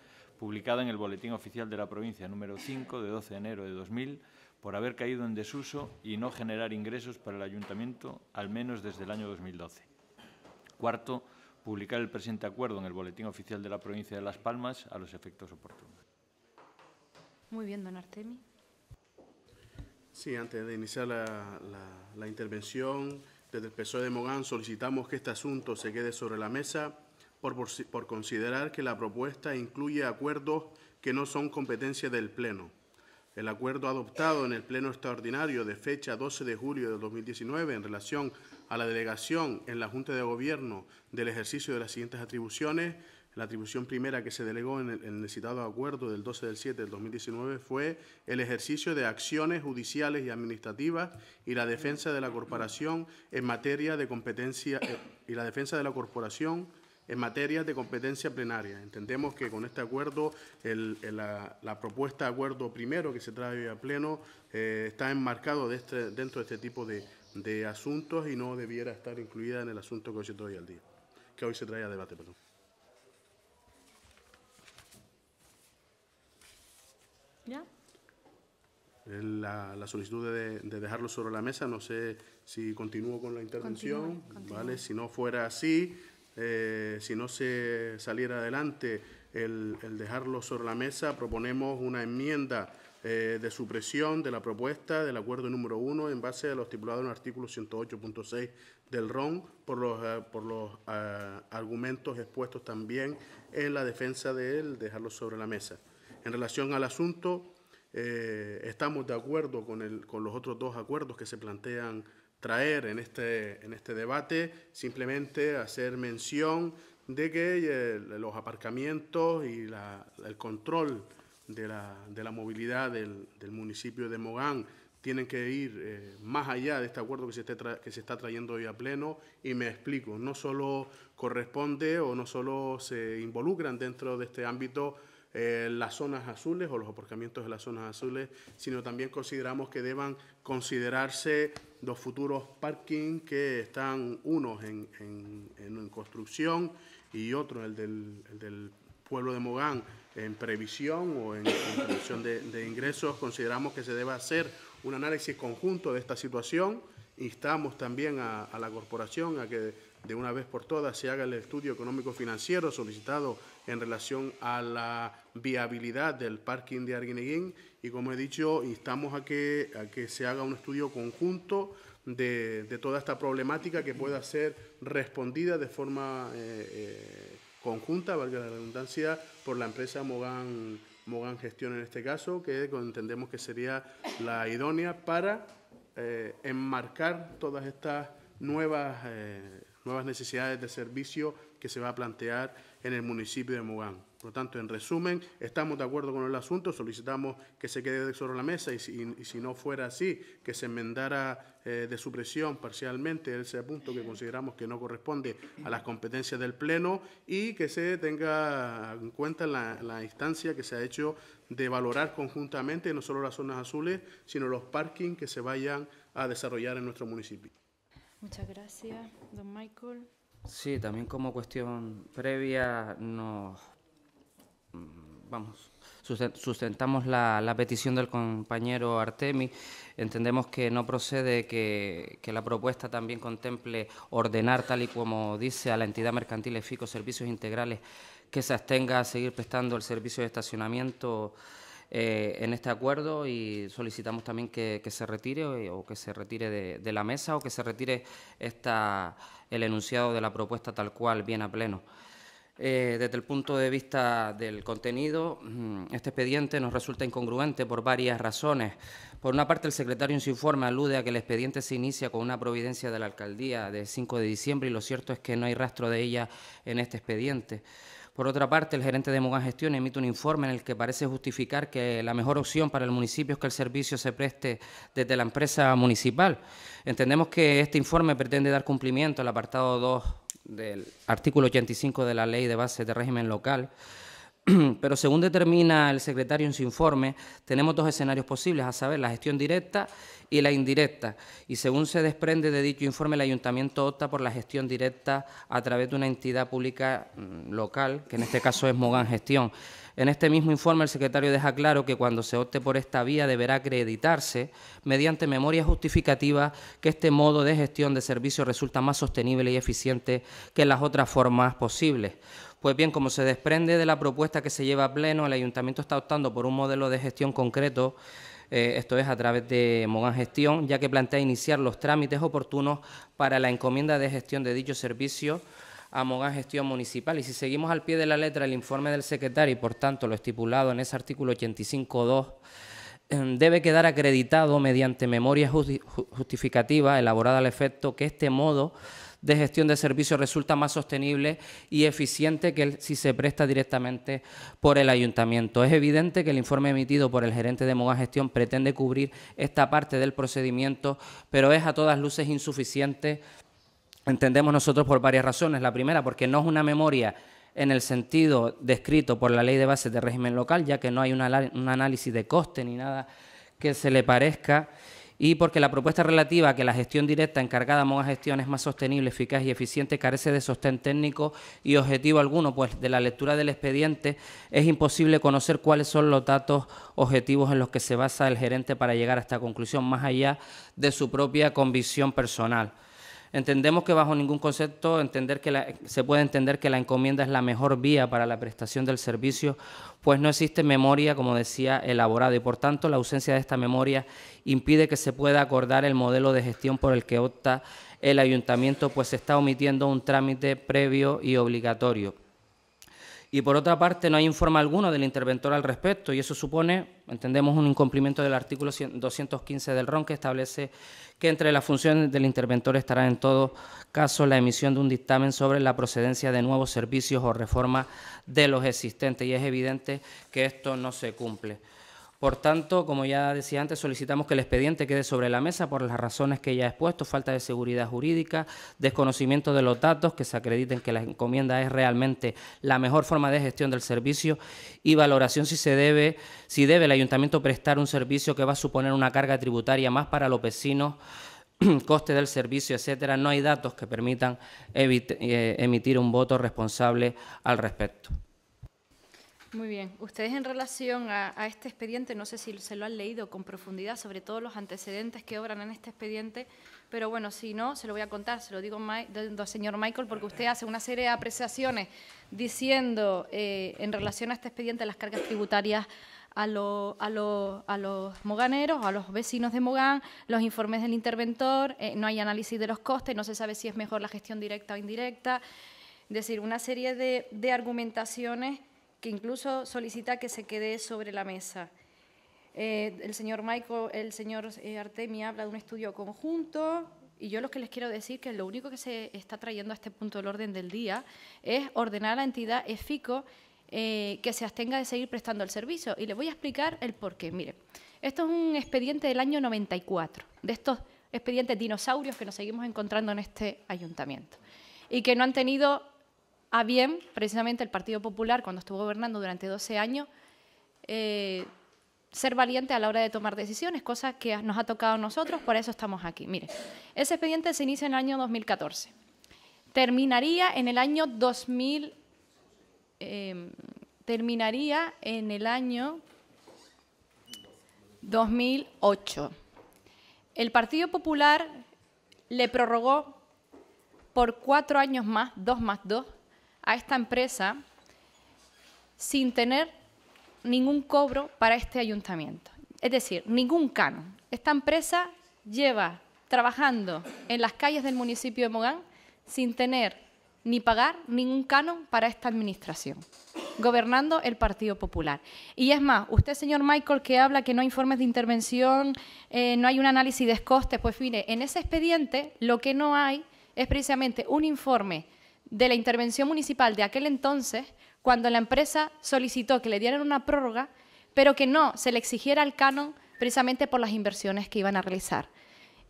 publicada en el Boletín Oficial de la Provincia número 5 de 12 de enero de 2000, por haber caído en desuso y no generar ingresos para el ayuntamiento, al menos desde el año 2012. Cuarto, publicar el presente acuerdo en el Boletín Oficial de la Provincia de Las Palmas a los efectos oportunos. Muy bien, don Artemi. Sí, antes de iniciar la, intervención, desde el PSOE de Mogán solicitamos que este asunto se quede sobre la mesa por considerar que la propuesta incluye acuerdos que no son competencia del Pleno el acuerdo adoptado en el Pleno Extraordinario de fecha 12 de julio de 2019 en relación a la delegación en la Junta de Gobierno del ejercicio de las siguientes atribuciones. La atribución primera que se delegó en el, citado acuerdo del 12 del 7 del 2019 fue el ejercicio de acciones judiciales y administrativas y la defensa de la corporación en materia de competencia eh, y la defensa de la corporación en materia de competencia plenaria. Entendemos que con este acuerdo, la, propuesta de acuerdo primero que se trae a pleno eh, está enmarcado de este, dentro de este tipo de, de, asuntos y no debiera estar incluida en el asunto que hoy se trae al día, que hoy se trae a debate, perdón. ¿Ya? La, solicitud de, dejarlo sobre la mesa, no sé si continúo con la intervención, ¿vale? Si no fuera así, eh, si no se saliera adelante el, dejarlo sobre la mesa, proponemos una enmienda eh, de supresión de la propuesta del acuerdo número uno en base a lo estipulado en el artículo 108.6 del RON por los, eh, por los argumentos expuestos también en la defensa de él, dejarlo sobre la mesa. En relación al asunto, estamos de acuerdo con, el, con los otros dos acuerdos que se plantean traer en este, en este debate, simplemente hacer mención de que eh, los aparcamientos y el control de la, movilidad del, municipio de Mogán tienen que ir eh, más allá de este acuerdo que que se está trayendo hoy a pleno y me explico, no solo corresponde o no solo se involucran dentro de este ámbito eh, las zonas azules o los aparcamientos de las zonas azules, sino también consideramos que deban considerarse los futuros parking que están unos en, en, construcción y otro el del, pueblo de Mogán, en previsión o en, construcción previsión de, de ingresos. Consideramos que se debe hacer un análisis conjunto de esta situación. Instamos también a, a, la corporación a que de una vez por todas se haga el estudio económico financiero solicitado en relación a la viabilidad del parking de Arguineguín y como he dicho, instamos a que, que se haga un estudio conjunto de, toda esta problemática que pueda ser respondida de forma eh, eh, conjunta, valga la redundancia, por la empresa Mogán, Mogán Gestión en este caso, que entendemos que sería la idónea para eh, enmarcar todas estas nuevas, nuevas necesidades de servicio que se va a plantear en el municipio de Mugán. Por lo tanto, en resumen, estamos de acuerdo con el asunto, solicitamos que se quede sobre la mesa y si, no fuera así, que se enmendara eh, de supresión parcialmente ese punto que consideramos que no corresponde a las competencias del Pleno y que se tenga en cuenta la, la instancia que se ha hecho de valorar conjuntamente no solo las zonas azules, sino los parkings que se vayan a desarrollar en nuestro municipio. Muchas gracias, don Michael. Sí, también como cuestión previa nos mm, vamos sustentamos la, petición del compañero Artemi. Entendemos que no procede que, la propuesta también contemple ordenar, tal y como dice, a la entidad mercantil fico servicios integrales que se abstenga a seguir prestando el servicio de estacionamiento eh, en este acuerdo y solicitamos también que, se retire eh, o, que se retire de, de la mesa o que se retire esta el enunciado de la propuesta tal cual viene a pleno. Eh, desde el punto de vista del contenido, mm, este expediente nos resulta incongruente por varias razones. Por una parte, el secretario en su informe alude a que el expediente se inicia con una providencia de la alcaldía de 5 de diciembre y lo cierto es que no hay rastro de ella en este expediente. Por otra parte, el gerente de Mugan Gestión emite un informe en el que parece justificar que la mejor opción para el municipio es que el servicio se preste desde la empresa municipal. Entendemos que este informe pretende dar cumplimiento al apartado 2 del artículo 85 de la Ley de Bases de Régimen Local, (clears throat) pero según determina el secretario en su informe, tenemos dos escenarios posibles, a saber, la gestión directa y la indirecta. Y según se desprende de dicho informe, el ayuntamiento opta por la gestión directa a través de una entidad pública mm, local, que en este caso es Mogán Gestión. En este mismo informe, el secretario deja claro que cuando se opte por esta vía deberá acreditarse mediante memoria justificativa que este modo de gestión de servicios resulta más sostenible y eficiente que las otras formas posibles. Pues bien, como se desprende de la propuesta que se lleva a pleno, el ayuntamiento está optando por un modelo de gestión concreto eh, esto es a través de Mogán Gestión, ya que plantea iniciar los trámites oportunos para la encomienda de gestión de dicho servicio a Mogán Gestión Municipal. Y si seguimos al pie de la letra el informe del secretario y, por tanto, lo estipulado en ese artículo 85.2, em, debe quedar acreditado mediante memoria justificativa elaborada al efecto que este modo de gestión de servicios resulta más sostenible y eficiente que si se presta directamente por el ayuntamiento. Es evidente que el informe emitido por el gerente de Moga Gestión pretende cubrir esta parte del procedimiento, pero es a todas luces insuficiente, entendemos nosotros por varias razones. La primera, porque no es una memoria en el sentido descrito por la ley de bases de régimen local, ya que no hay un análisis de coste ni nada que se le parezca y porque la propuesta relativa a que la gestión directa encargada de una gestión es más sostenible, eficaz y eficiente carece de sostén técnico y objetivo alguno, pues de la lectura del expediente es imposible conocer cuáles son los datos objetivos en los que se basa el gerente para llegar a esta conclusión, más allá de su propia convicción personal. Entendemos que bajo ningún concepto entender que se puede entender que la encomienda es la mejor vía para la prestación del servicio, pues no existe memoria, como decía, elaborada y por tanto la ausencia de esta memoria impide que se pueda acordar el modelo de gestión por el que opta el ayuntamiento, pues se está omitiendo un trámite previo y obligatorio y por otra parte no hay informe alguno del interventor al respecto y eso supone, entendemos, un incumplimiento del artículo 215 del RON que establece que entre las funciones del interventor estará en todo caso la emisión de un dictamen sobre la procedencia de nuevos servicios o reformas de los existentes y es evidente que esto no se cumple. Por tanto, como ya decía antes, solicitamos que el expediente quede sobre la mesa por las razones que ya he expuesto, falta de seguridad jurídica, desconocimiento de los datos que se acrediten que la encomienda es realmente la mejor forma de gestión del servicio y valoración si se debe, si debe el ayuntamiento prestar un servicio que va a suponer una carga tributaria más para los vecinos (clears throat) coste del servicio, etcétera, no hay datos que permitan eh, emitir un voto responsable al respecto. Muy bien. Ustedes en relación a, este expediente, no sé si se lo han leído con profundidad, sobre todo los antecedentes que obran en este expediente, pero bueno, si no, se lo voy a contar, se lo digo al señor Michael, porque usted hace una serie de apreciaciones diciendo eh, en relación a este expediente las cargas tributarias a, a, los moganeros, a los vecinos de Mogán, los informes del interventor, eh, no hay análisis de los costes, no se sabe si es mejor la gestión directa o indirecta, es decir, una serie de, de argumentaciones que incluso solicita que se quede sobre la mesa. Eh, el señor Maico, el señor eh, Artemia habla de un estudio conjunto y yo lo que les quiero decir que lo único que se está trayendo a este punto del orden del día es ordenar a la entidad EFICO eh, que se abstenga de seguir prestando el servicio. Y les voy a explicar el por qué. Mire, esto es un expediente del año 94, de estos expedientes dinosaurios que nos seguimos encontrando en este ayuntamiento y que no han tenido a bien, precisamente el Partido Popular, cuando estuvo gobernando durante 12 años, eh, ser valiente a la hora de tomar decisiones, cosa que nos ha tocado a nosotros, por eso estamos aquí. Mire, ese expediente se inicia en el año 2014. Terminaría en el año 2000... Em, terminaría en el año 2008. El Partido Popular le prorrogó por cuatro años más, dos más dos, a esta empresa sin tener ningún cobro para este ayuntamiento. Es decir, ningún canon. Esta empresa lleva trabajando en las calles del municipio de Mogán sin tener ni pagar ningún canon para esta administración, gobernando el Partido Popular. Y es más, usted, señor Michael, que habla que no hay informes de intervención, eh, no hay un análisis de costes, pues mire, en ese expediente lo que no hay es precisamente un informe de la intervención municipal de aquel entonces, cuando la empresa solicitó que le dieran una prórroga, pero que no se le exigiera el canon precisamente por las inversiones que iban a realizar.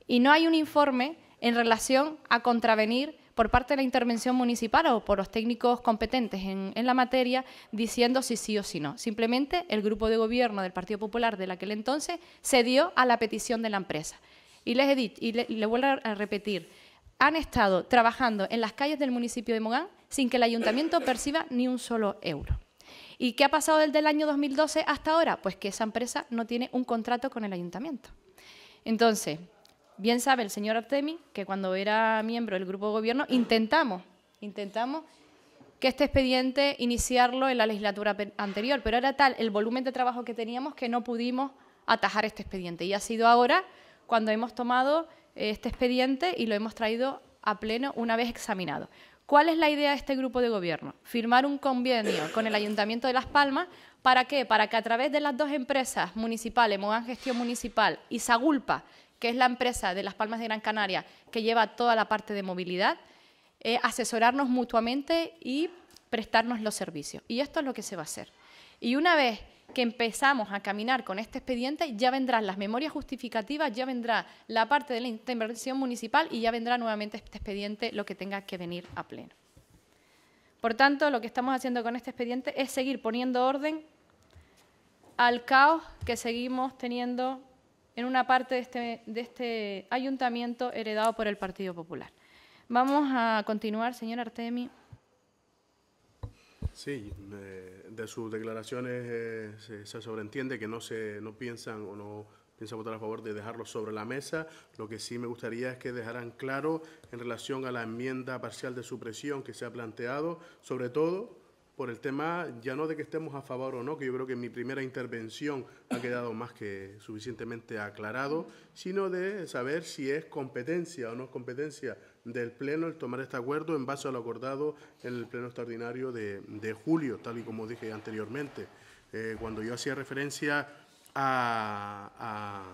Y no hay un informe en relación a contravenir por parte de la intervención municipal o por los técnicos competentes en, la materia diciendo si sí o si no. Simplemente el grupo de gobierno del Partido Popular de aquel entonces cedió a la petición de la empresa. Y, les he y le vuelvo a repetir, han estado trabajando en las calles del municipio de Mogán sin que el ayuntamiento perciba ni un solo euro. ¿Y qué ha pasado desde el año 2012 hasta ahora? Pues que esa empresa no tiene un contrato con el ayuntamiento. Entonces, bien sabe el señor Artemi que cuando era miembro del grupo de gobierno intentamos, intentamos que este expediente iniciarlo en la legislatura anterior, pero era tal el volumen de trabajo que teníamos que no pudimos atajar este expediente. Y ha sido ahora cuando hemos tomado este expediente y lo hemos traído a pleno una vez examinado. ¿Cuál es la idea de este grupo de gobierno? Firmar un convenio con el Ayuntamiento de Las Palmas. ¿Para qué? Para que a través de las dos empresas municipales, Mogán Gestión Municipal y Sagulpa, que es la empresa de Las Palmas de Gran Canaria que lleva toda la parte de movilidad, eh, asesorarnos mutuamente y prestarnos los servicios. Y esto es lo que se va a hacer. Y una vez que empezamos a caminar con este expediente, ya vendrán las memorias justificativas, ya vendrá la parte de la intervención municipal y ya vendrá nuevamente este expediente lo que tenga que venir a pleno. Por tanto, lo que estamos haciendo con este expediente es seguir poniendo orden al caos que seguimos teniendo en una parte de este, este ayuntamiento heredado por el Partido Popular. Vamos a continuar, señor Artemi. Sí, eh, de sus declaraciones eh, se, sobreentiende que no, se, no piensan o no piensan votar a favor de dejarlo sobre la mesa. Lo que sí me gustaría es que dejaran claro en relación a la enmienda parcial de supresión que se ha planteado, sobre todo por el tema ya no de que estemos a favor o no, que yo creo que en mi primera intervención ha quedado más que suficientemente aclarado, sino de saber si es competencia o no es competencia del Pleno el tomar este acuerdo en base a lo acordado en el Pleno Extraordinario de, julio, tal y como dije anteriormente. Eh, cuando yo hacía referencia a,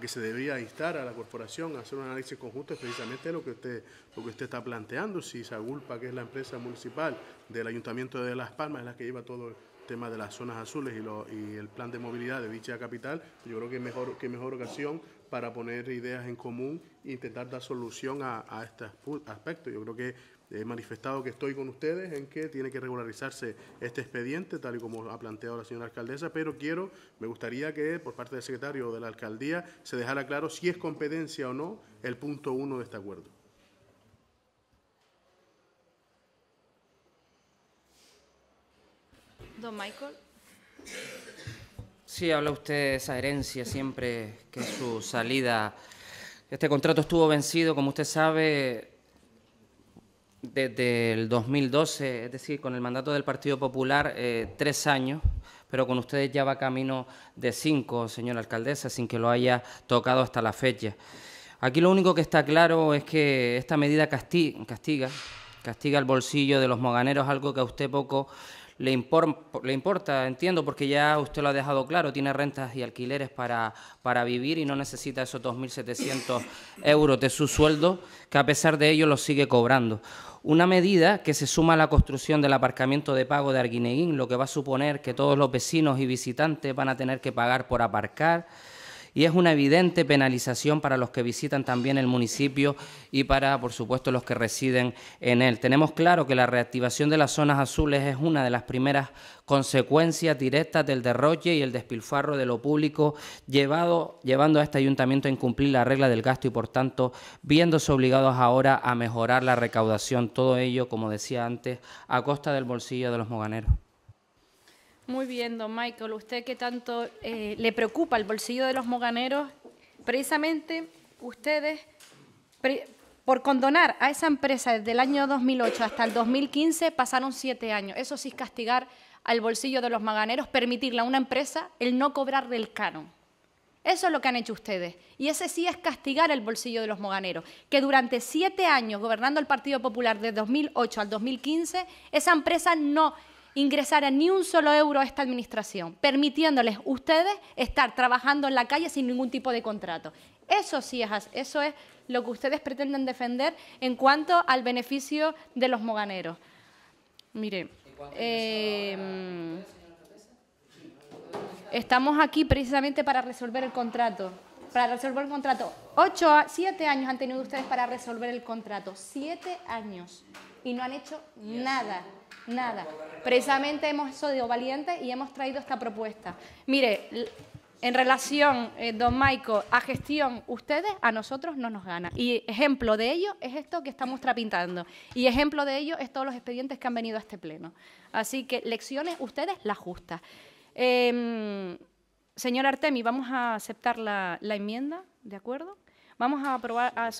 que se debía instar a la corporación a hacer un análisis conjunto, es precisamente lo que usted, lo que usted está planteando. Si Sagulpa, que es la empresa municipal del Ayuntamiento de Las Palmas, es la que lleva todo el tema de las zonas azules y, lo, y el plan de movilidad de dicha capital, yo creo que mejor, que mejor ocasión para poner ideas en común e intentar dar solución a, este aspecto. Yo creo que he manifestado que estoy con ustedes en que tiene que regularizarse este expediente, tal y como ha planteado la señora alcaldesa, pero quiero, me gustaría que por parte del secretario de la alcaldía se dejara claro si es competencia o no el punto uno de este acuerdo. Don Michael. Sí, habla usted de esa herencia siempre que su salida. Este contrato estuvo vencido, como usted sabe, desde el 2012, es decir, con el mandato del Partido Popular, eh, tres años, pero con ustedes ya va camino de cinco, señora alcaldesa, sin que lo haya tocado hasta la fecha. Aquí lo único que está claro es que esta medida castiga, castiga, castiga el bolsillo de los moganeros, algo que a usted poco le, importa, entiendo, porque ya usted lo ha dejado claro, tiene rentas y alquileres para, para vivir y no necesita esos 2.700 (coughs) euros de su sueldo, que a pesar de ello lo sigue cobrando. Una medida que se suma a la construcción del aparcamiento de pago de Arguineguín, lo que va a suponer que todos los vecinos y visitantes van a tener que pagar por aparcar y es una evidente penalización para los que visitan también el municipio y para, por supuesto, los que residen en él. Tenemos claro que la reactivación de las zonas azules es una de las primeras consecuencias directas del derroche y el despilfarro de lo público llevado, llevando a este ayuntamiento a incumplir la regla del gasto y, por tanto, viéndose obligados ahora a mejorar la recaudación. Todo ello, como decía antes, a costa del bolsillo de los moganeros. Muy bien, don Michael. Usted que tanto eh, le preocupa el bolsillo de los moganeros, precisamente ustedes, por condonar a esa empresa desde el año 2008 hasta el 2015, pasaron siete años. Eso sí es castigar al bolsillo de los moganeros, permitirle a una empresa el no cobrar del canon. Eso es lo que han hecho ustedes. Y ese sí es castigar el bolsillo de los moganeros, que durante siete años gobernando el Partido Popular de 2008 al 2015, esa empresa no ingresara ni un solo euro a esta administración, permitiéndoles ustedes estar trabajando en la calle sin ningún tipo de contrato. Eso sí es, eso es lo que ustedes pretenden defender en cuanto al beneficio de los moganeros. Mire, em, estamos aquí precisamente para resolver el contrato. Para resolver el contrato. Ocho, siete años han tenido ustedes para resolver el contrato. Siete años. Y no han hecho nada. Nada. Precisamente hemos sido valientes y hemos traído esta propuesta. Mire, en relación, eh, don Maico, a gestión, ustedes a nosotros no nos gana. Y ejemplo de ello es esto que estamos trapintando. Y ejemplo de ello es todos los expedientes que han venido a este pleno. Así que lecciones, ustedes las justas. Em, señor Artemi, vamos a aceptar la, la enmienda, ¿de acuerdo? Vamos a aprobar... A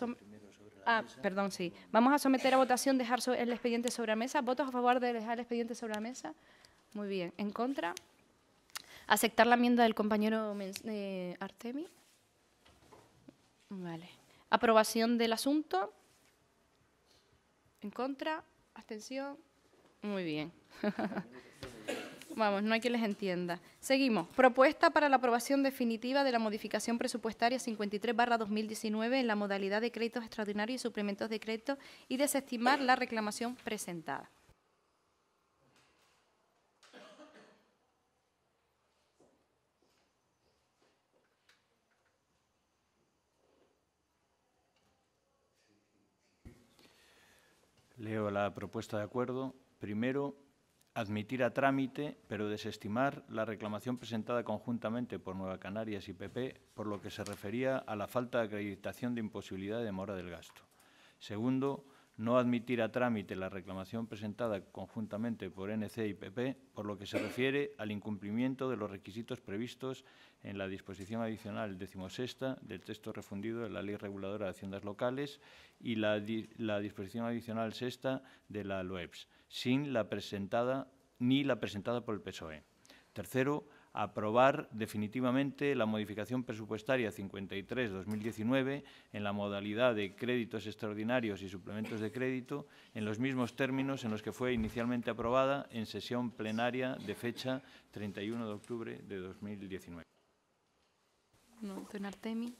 Ah, perdón, sí. Vamos a someter a votación dejar el expediente sobre la mesa. ¿Votos a favor de dejar el expediente sobre la mesa? Muy bien. ¿En contra? ¿Aceptar la enmienda del compañero eh, Artemi? Vale. ¿Aprobación del asunto? ¿En contra? ¿Abstención? Muy bien. (laughs) Vamos, no hay quien les entienda. Seguimos. Propuesta para la aprobación definitiva de la modificación presupuestaria 53-2019 en la modalidad de créditos extraordinarios y suplementos de crédito y desestimar la reclamación presentada. Leo la propuesta de acuerdo. Primero, admitir a trámite, pero desestimar la reclamación presentada conjuntamente por Nueva Canarias y PP por lo que se refería a la falta de acreditación de imposibilidad de demora del gasto. Segundo, no admitir a trámite la reclamación presentada conjuntamente por NC y PP por lo que se refiere al incumplimiento de los requisitos previstos en la disposición adicional decimosexta del texto refundido de la Ley Reguladora de Haciendas Locales y la, disposición adicional sexta de la LOEPS, sin la presentada ni la presentada por el PSOE. Tercero, aprobar definitivamente la modificación presupuestaria 53-2019 en la modalidad de créditos extraordinarios y suplementos de crédito en los mismos términos en los que fue inicialmente aprobada en sesión plenaria de fecha 31 de octubre de 2019. No, don Artemi.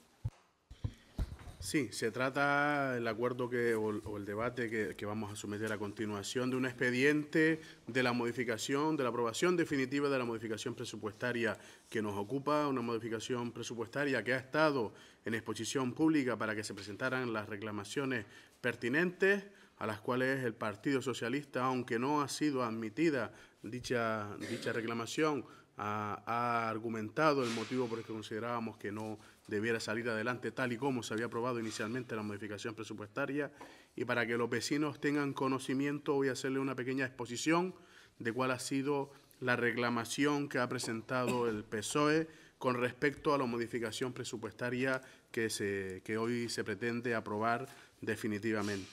Sí, se trata el acuerdo que, o, el debate que, vamos a someter a continuación de un expediente de la modificación, de la aprobación definitiva de la modificación presupuestaria que nos ocupa, una modificación presupuestaria que ha estado en exposición pública para que se presentaran las reclamaciones pertinentes a las cuales el Partido Socialista, aunque no ha sido admitida dicha, dicha reclamación, ha, ha argumentado el motivo por el que considerábamos que no debiera salir adelante tal y como se había aprobado inicialmente la modificación presupuestaria y para que los vecinos tengan conocimiento voy a hacerle una pequeña exposición de cuál ha sido la reclamación que ha presentado el PSOE con respecto a la modificación presupuestaria que, se, hoy se pretende aprobar definitivamente.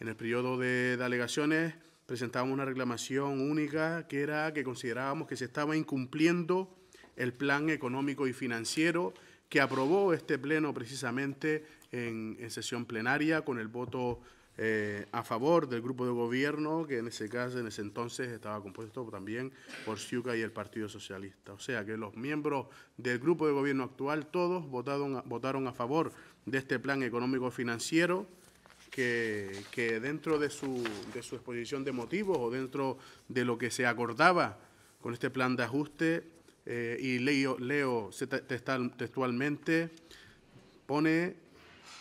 En el periodo de, de alegaciones presentábamos una reclamación única que era que considerábamos que se estaba incumpliendo el plan económico y financiero que aprobó este pleno precisamente en, sesión plenaria con el voto eh, a favor del grupo de gobierno que en ese caso, en ese entonces, estaba compuesto también por Ciuca y el Partido Socialista. O sea que los miembros del grupo de gobierno actual todos votaron, votaron a favor de este plan económico financiero que, que dentro de su, de su exposición de motivos o dentro de lo que se acordaba con este plan de ajuste eh, y leo, leo textualmente, pone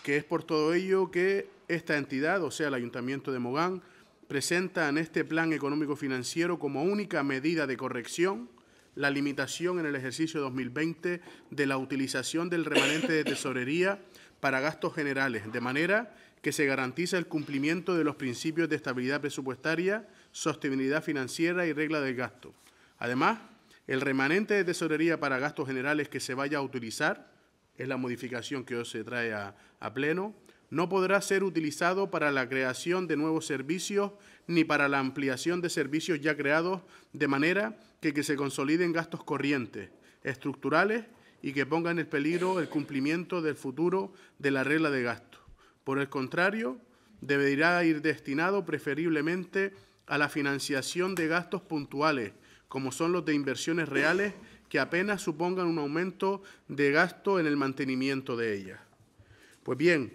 que es por todo ello que esta entidad, o sea, el Ayuntamiento de Mogán, presenta en este plan económico financiero como única medida de corrección la limitación en el ejercicio 2020 de la utilización del remanente de tesorería para gastos generales, de manera que se garantiza el cumplimiento de los principios de estabilidad presupuestaria, sostenibilidad financiera y regla del gasto. Además, el remanente de tesorería para gastos generales que se vaya a utilizar, es la modificación que hoy se trae a, pleno, no podrá ser utilizado para la creación de nuevos servicios ni para la ampliación de servicios ya creados, de manera que, que se consoliden gastos corrientes, estructurales y que pongan en peligro el cumplimiento del futuro de la regla de gasto. Por el contrario, deberá ir destinado preferiblemente a la financiación de gastos puntuales como son los de inversiones reales, que apenas supongan un aumento de gasto en el mantenimiento de ellas. Pues bien,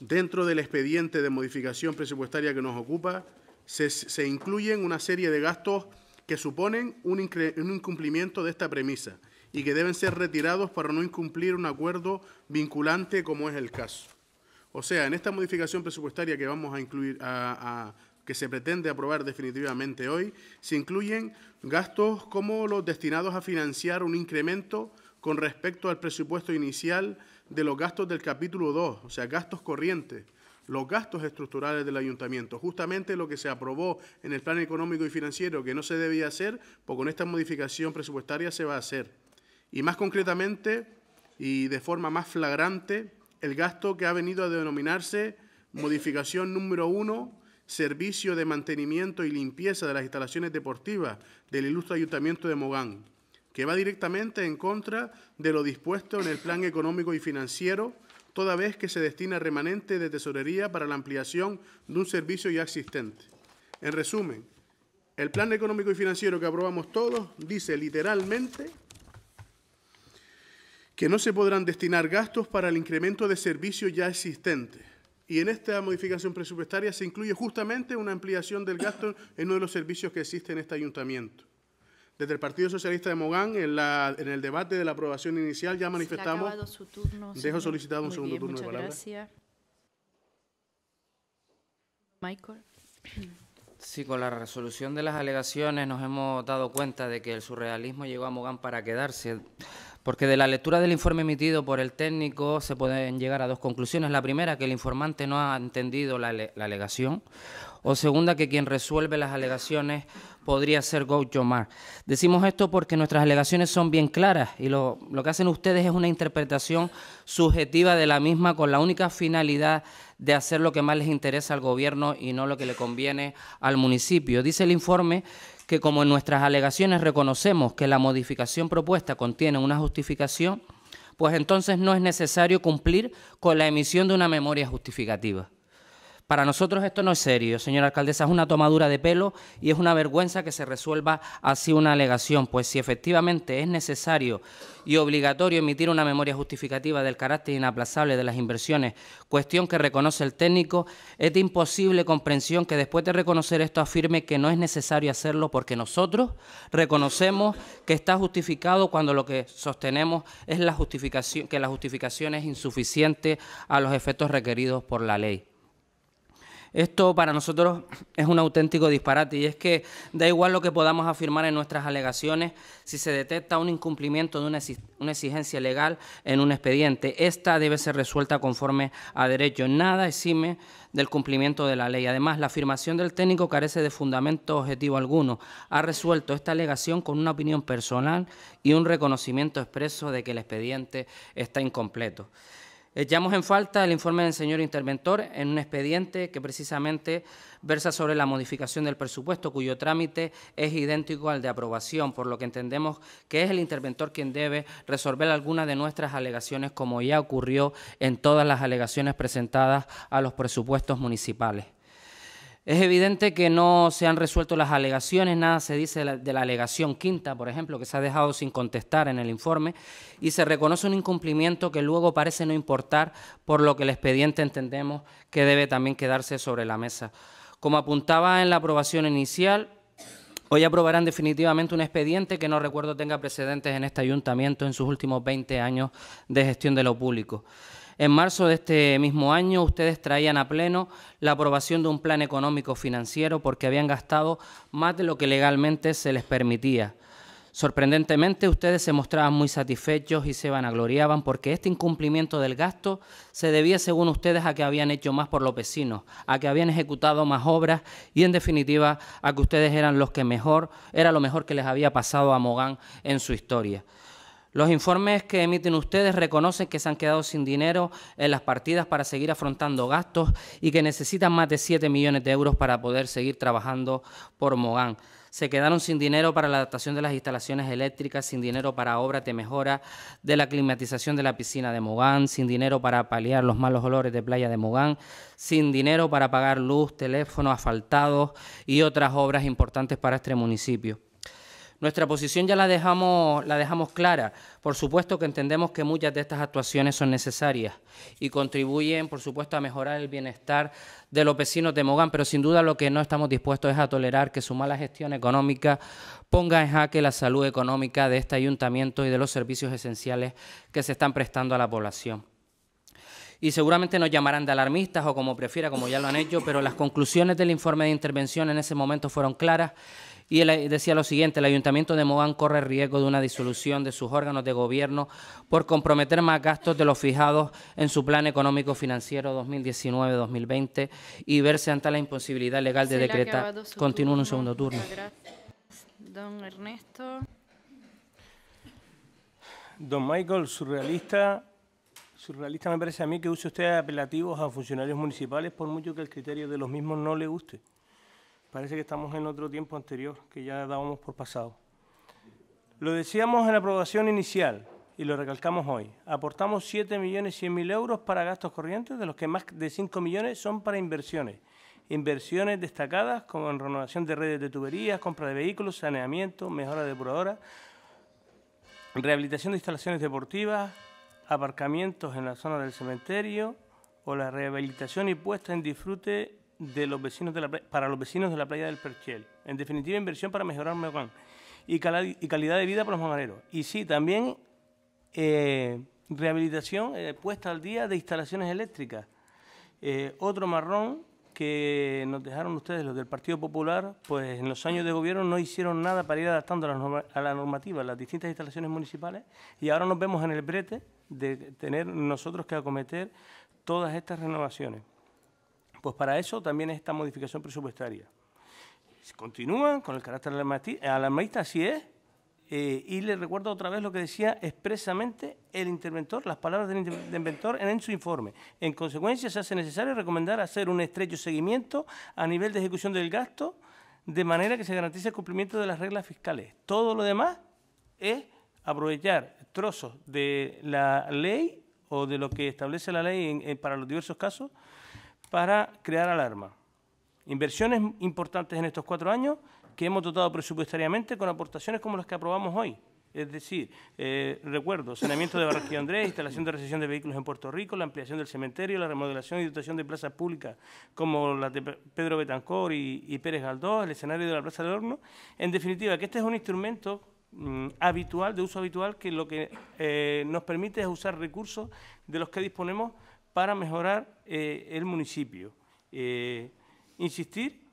dentro del expediente de modificación presupuestaria que nos ocupa, se, incluyen una serie de gastos que suponen un, incumplimiento de esta premisa y que deben ser retirados para no incumplir un acuerdo vinculante como es el caso. O sea, en esta modificación presupuestaria que vamos a incluir a que se pretende aprobar definitivamente hoy, se incluyen gastos como los destinados a financiar un incremento con respecto al presupuesto inicial de los gastos del capítulo 2, o sea, gastos corrientes, los gastos estructurales del ayuntamiento, justamente lo que se aprobó en el plan económico y financiero que no se debía hacer, pues con esta modificación presupuestaria se va a hacer. Y más concretamente y de forma más flagrante, el gasto que ha venido a denominarse modificación número 1 servicio de mantenimiento y limpieza de las instalaciones deportivas del ilustre Ayuntamiento de Mogán, que va directamente en contra de lo dispuesto en el Plan Económico y Financiero, toda vez que se destina remanente de tesorería para la ampliación de un servicio ya existente. En resumen, el Plan Económico y Financiero que aprobamos todos dice literalmente que no se podrán destinar gastos para el incremento de servicios ya existentes y en esta modificación presupuestaria se incluye justamente una ampliación del gasto en uno de los servicios que existe en este ayuntamiento. Desde el Partido Socialista de Mogán, en, la, en el debate de la aprobación inicial, ya manifestamos... Se su dejo solicitado un segundo turno de palabra. Gracias. Michael. Sí, con la resolución de las alegaciones nos hemos dado cuenta de que el surrealismo llegó a Mogán para quedarse. Porque de la lectura del informe emitido por el técnico se pueden llegar a dos conclusiones. La primera, que el informante no ha entendido la, alegación. O segunda, que quien resuelve las alegaciones podría ser goyomar. Decimos esto porque nuestras alegaciones son bien claras y lo, lo que hacen ustedes es una interpretación subjetiva de la misma con la única finalidad de hacer lo que más les interesa al gobierno y no lo que le conviene al municipio. Dice el informe que como en nuestras alegaciones reconocemos que la modificación propuesta contiene una justificación, pues entonces no es necesario cumplir con la emisión de una memoria justificativa. Para nosotros esto no es serio, señora alcaldesa, es una tomadura de pelo y es una vergüenza que se resuelva así una alegación, pues si efectivamente es necesario y obligatorio emitir una memoria justificativa del carácter inaplazable de las inversiones, cuestión que reconoce el técnico, es de imposible comprensión que después de reconocer esto afirme que no es necesario hacerlo porque nosotros reconocemos que está justificado cuando lo que sostenemos es la justificación, que la justificación es insuficiente a los efectos requeridos por la ley. Esto para nosotros es un auténtico disparate y es que da igual lo que podamos afirmar en nuestras alegaciones si se detecta un incumplimiento de una, exigencia legal en un expediente. Esta debe ser resuelta conforme a derecho. Nada exime del cumplimiento de la ley. Además, la afirmación del técnico carece de fundamento objetivo alguno. Ha resuelto esta alegación con una opinión personal y un reconocimiento expreso de que el expediente está incompleto. Echamos en falta el informe del señor interventor en un expediente que precisamente versa sobre la modificación del presupuesto, cuyo trámite es idéntico al de aprobación, por lo que entendemos que es el interventor quien debe resolver algunas de nuestras alegaciones, como ya ocurrió en todas las alegaciones presentadas a los presupuestos municipales. Es evidente que no se han resuelto las alegaciones, nada se dice de la, alegación quinta, por ejemplo, que se ha dejado sin contestar en el informe, y se reconoce un incumplimiento que luego parece no importar, por lo que el expediente entendemos que debe también quedarse sobre la mesa. Como apuntaba en la aprobación inicial, hoy aprobarán definitivamente un expediente que no recuerdo tenga precedentes en este ayuntamiento en sus últimos 20 años de gestión de lo público. En marzo de este mismo año ustedes traían a pleno la aprobación de un plan económico financiero porque habían gastado más de lo que legalmente se les permitía. Sorprendentemente, ustedes se mostraban muy satisfechos y se vanagloriaban porque este incumplimiento del gasto se debía, según ustedes, a que habían hecho más por los vecinos, a que habían ejecutado más obras y, en definitiva, a que ustedes eran los que mejor, era lo mejor que les había pasado a Mogán en su historia. Los informes que emiten ustedes reconocen que se han quedado sin dinero en las partidas para seguir afrontando gastos y que necesitan más de 7 millones de euros para poder seguir trabajando por Mogán. Se quedaron sin dinero para la adaptación de las instalaciones eléctricas, sin dinero para obras de mejora de la climatización de la piscina de Mogán, sin dinero para paliar los malos olores de playa de Mogán, sin dinero para pagar luz, teléfono, asfaltados y otras obras importantes para este municipio. Nuestra posición ya la dejamos, la dejamos clara. Por supuesto que entendemos que muchas de estas actuaciones son necesarias y contribuyen, por supuesto, a mejorar el bienestar de los vecinos de Mogán, pero sin duda lo que no estamos dispuestos es a tolerar que su mala gestión económica ponga en jaque la salud económica de este ayuntamiento y de los servicios esenciales que se están prestando a la población y seguramente nos llamarán de alarmistas o como prefiera, como ya lo han hecho, pero las conclusiones del informe de intervención en ese momento fueron claras y eh, decía lo siguiente, el ayuntamiento de Mogán corre riesgo de una disolución de sus órganos de gobierno por comprometer más gastos de los fijados en su plan económico financiero 2019-2020 y verse ante la imposibilidad legal de decretar. Continúa en un segundo turno. don Ernesto. Don Michael, surrealista, surrealista me parece a mí que use usted apelativos a funcionarios municipales por mucho que el criterio de los mismos no le guste. Parece que estamos en otro tiempo anterior que ya dábamos por pasado. Lo decíamos en la aprobación inicial y lo recalcamos hoy. Aportamos 7.100.000 euros para gastos corrientes, de los que más de 5 millones son para inversiones. Inversiones destacadas como en renovación de redes de tuberías, compra de vehículos, saneamiento, mejora depuradora, rehabilitación de instalaciones deportivas, aparcamientos en la zona del cementerio o la rehabilitación y puesta en disfrute de los vecinos de la para los vecinos de la playa del Perchel. En definitiva, inversión para mejorar Mogán y, calidad de vida para los mamareros. Y sí, también eh, rehabilitación, eh, puesta al día de instalaciones eléctricas. Eh, otro marrón que nos dejaron ustedes, los del Partido Popular, pues en los años de gobierno no hicieron nada para ir adaptando a la, normativa, las distintas instalaciones municipales, y ahora nos vemos en el brete de tener nosotros que acometer todas estas renovaciones. Pues para eso también esta modificación presupuestaria. Continúan con el carácter alarmista, así es, eh, y le recuerdo otra vez lo que decía expresamente el interventor, las palabras del interventor en, su informe. En consecuencia, se hace necesario recomendar hacer un estrecho seguimiento a nivel de ejecución del gasto, de manera que se garantice el cumplimiento de las reglas fiscales. Todo lo demás es aprovechar trozos de la ley o de lo que establece la ley eh, para los diversos casos para crear alarma. Inversiones importantes en estos cuatro años que hemos dotado presupuestariamente con aportaciones como las que aprobamos hoy. Es decir, eh, recuerdo, saneamiento de Barranquilla Andrés, instalación de recesión de vehículos en Puerto Rico, la ampliación del cementerio, la remodelación y dotación de plazas públicas como las de Pedro Betancor y, Pérez Galdós, el escenario de la Plaza del Horno. En definitiva, que este es un instrumento mm, habitual, de uso habitual, que lo que eh, nos permite es usar recursos de los que disponemos para mejorar eh, el municipio. Eh, insistir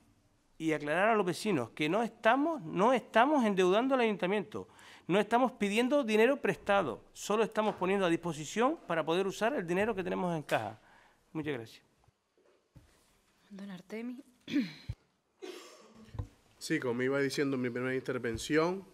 y aclarar a los vecinos que no estamos, no estamos endeudando al ayuntamiento, no estamos pidiendo dinero prestado, solo estamos poniendo a disposición para poder usar el dinero que tenemos en caja. Muchas gracias. Don Artemi. Sí, como iba diciendo en mi primera intervención,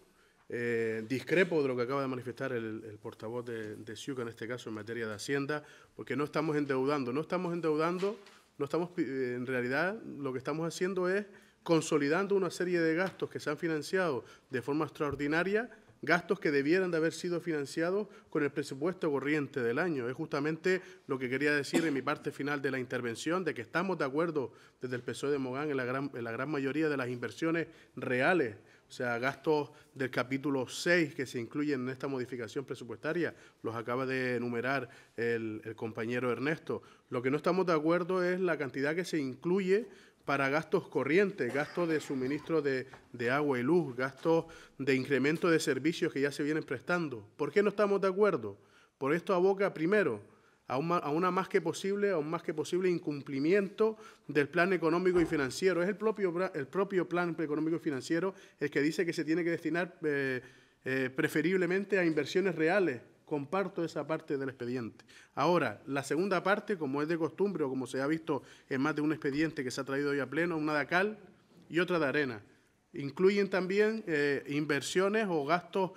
eh, discrepo de lo que acaba de manifestar el, portavoz de, de en este caso en materia de Hacienda, porque no estamos endeudando, no estamos endeudando, no estamos, eh, en realidad lo que estamos haciendo es consolidando una serie de gastos que se han financiado de forma extraordinaria, gastos que debieran de haber sido financiados con el presupuesto corriente del año. Es justamente lo que quería decir en mi parte final de la intervención, de que estamos de acuerdo desde el PSOE de Mogán en la gran mayoría de las inversiones reales o sea, gastos del capítulo 6 que se incluyen en esta modificación presupuestaria, los acaba de enumerar el, compañero Ernesto. Lo que no estamos de acuerdo es la cantidad que se incluye para gastos corrientes, gastos de suministro de, de, agua y luz, gastos de incremento de servicios que ya se vienen prestando. ¿Por qué no estamos de acuerdo? Por esto aboca primero a, una más que posible, más que posible incumplimiento del plan económico y financiero. Es el propio, el propio plan económico y financiero el que dice que se tiene que destinar eh, eh, preferiblemente a inversiones reales. Comparto esa parte del expediente. Ahora, la segunda parte, como es de costumbre o como se ha visto en más de un expediente que se ha traído hoy a pleno, una de cal y otra de arena. Incluyen también eh, inversiones o gastos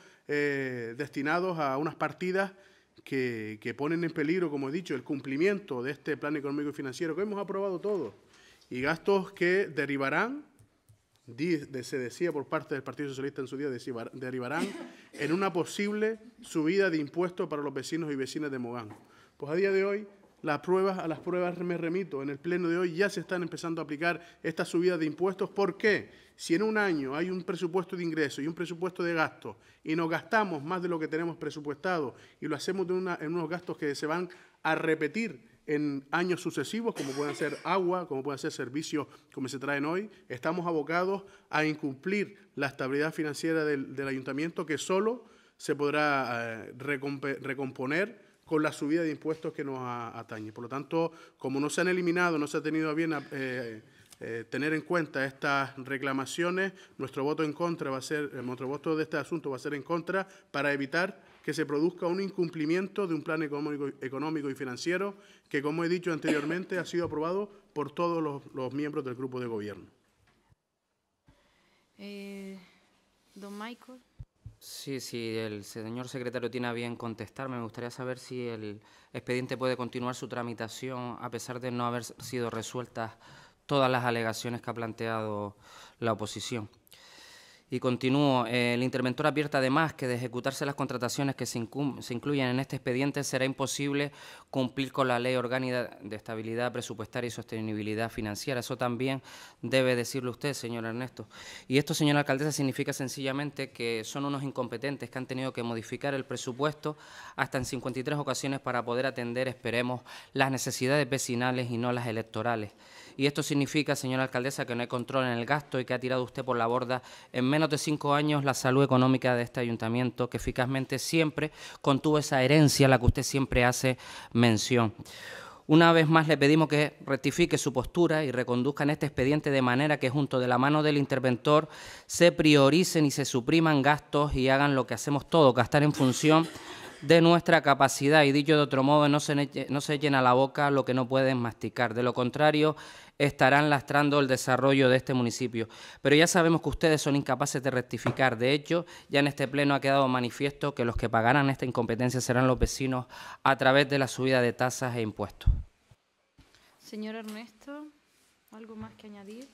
destinados a unas partidas que, ponen en peligro, como he dicho, el cumplimiento de este plan económico y financiero que hemos aprobado todos, y gastos que derivarán, se decía por parte del Partido Socialista en su día, derivarán (laughs) en una posible subida de impuestos para los vecinos y vecinas de Mogán. Pues a día de hoy, las pruebas, a las pruebas me remito, en el Pleno de hoy ya se están empezando a aplicar estas subidas de impuestos. ¿Por qué? Si en un año hay un presupuesto de ingresos y un presupuesto de gastos y nos gastamos más de lo que tenemos presupuestado y lo hacemos en unos gastos que se van a repetir en años sucesivos, como pueden ser agua, como pueden ser servicios como se traen hoy, estamos abocados a incumplir la estabilidad financiera del, ayuntamiento que solo se podrá eh, recomponer con la subida de impuestos que nos atañe. Por lo tanto, como no se han eliminado, no se ha tenido bien... Eh, eh, tener en cuenta estas reclamaciones. Nuestro voto en contra va a ser, eh, nuestro voto de este asunto va a ser en contra para evitar que se produzca un incumplimiento de un plan económico, económico y financiero que, como he dicho anteriormente, ha sido aprobado por todos los, miembros del grupo de gobierno. Eh, don Michael. Sí, sí, el señor secretario tiene bien contestar. Me gustaría saber si el expediente puede continuar su tramitación a pesar de no haber sido resueltas todas las alegaciones que ha planteado la oposición. Y continúo, eh, el interventor advierte además que de ejecutarse las contrataciones que se, incluyen en este expediente será imposible cumplir con la Ley Orgánica de Estabilidad Presupuestaria y Sostenibilidad Financiera. Eso también debe decirle usted, señor Ernesto. Y esto, señora alcaldesa, significa sencillamente que son unos incompetentes que han tenido que modificar el presupuesto hasta en 53 ocasiones para poder atender, esperemos, las necesidades vecinales y no las electorales y esto significa, señora alcaldesa, que no hay control en el gasto y que ha tirado usted por la borda en menos de cinco años la salud económica de este ayuntamiento, que eficazmente siempre contuvo esa herencia a la que usted siempre hace mención. Una vez más le pedimos que rectifique su postura y reconduzca en este expediente de manera que junto de la mano del interventor se prioricen y se supriman gastos y hagan lo que hacemos todos, gastar en función de nuestra capacidad. Y dicho de otro modo, no se, no se llena la boca lo que no pueden masticar. De lo contrario, estarán lastrando el desarrollo de este municipio. Pero ya sabemos que ustedes son incapaces de rectificar. De hecho, ya en este pleno ha quedado manifiesto que los que pagarán esta incompetencia serán los vecinos a través de la subida de tasas e impuestos. Señor Ernesto, ¿algo más que añadir?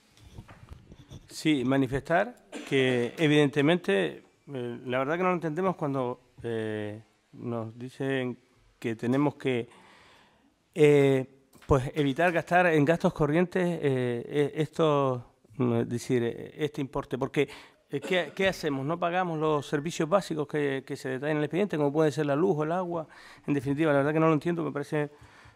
Sí, manifestar que evidentemente, eh, la verdad que no lo entendemos cuando eh, nos dicen que tenemos que... Eh, pues evitar gastar en gastos corrientes eh, e, mm, decir, e, este importe, porque eh, ¿Qué, hacemos? ¿No pagamos los servicios básicos que, se detallan en el expediente, como puede ser la luz o el agua? En definitiva, la verdad que no lo entiendo, me parece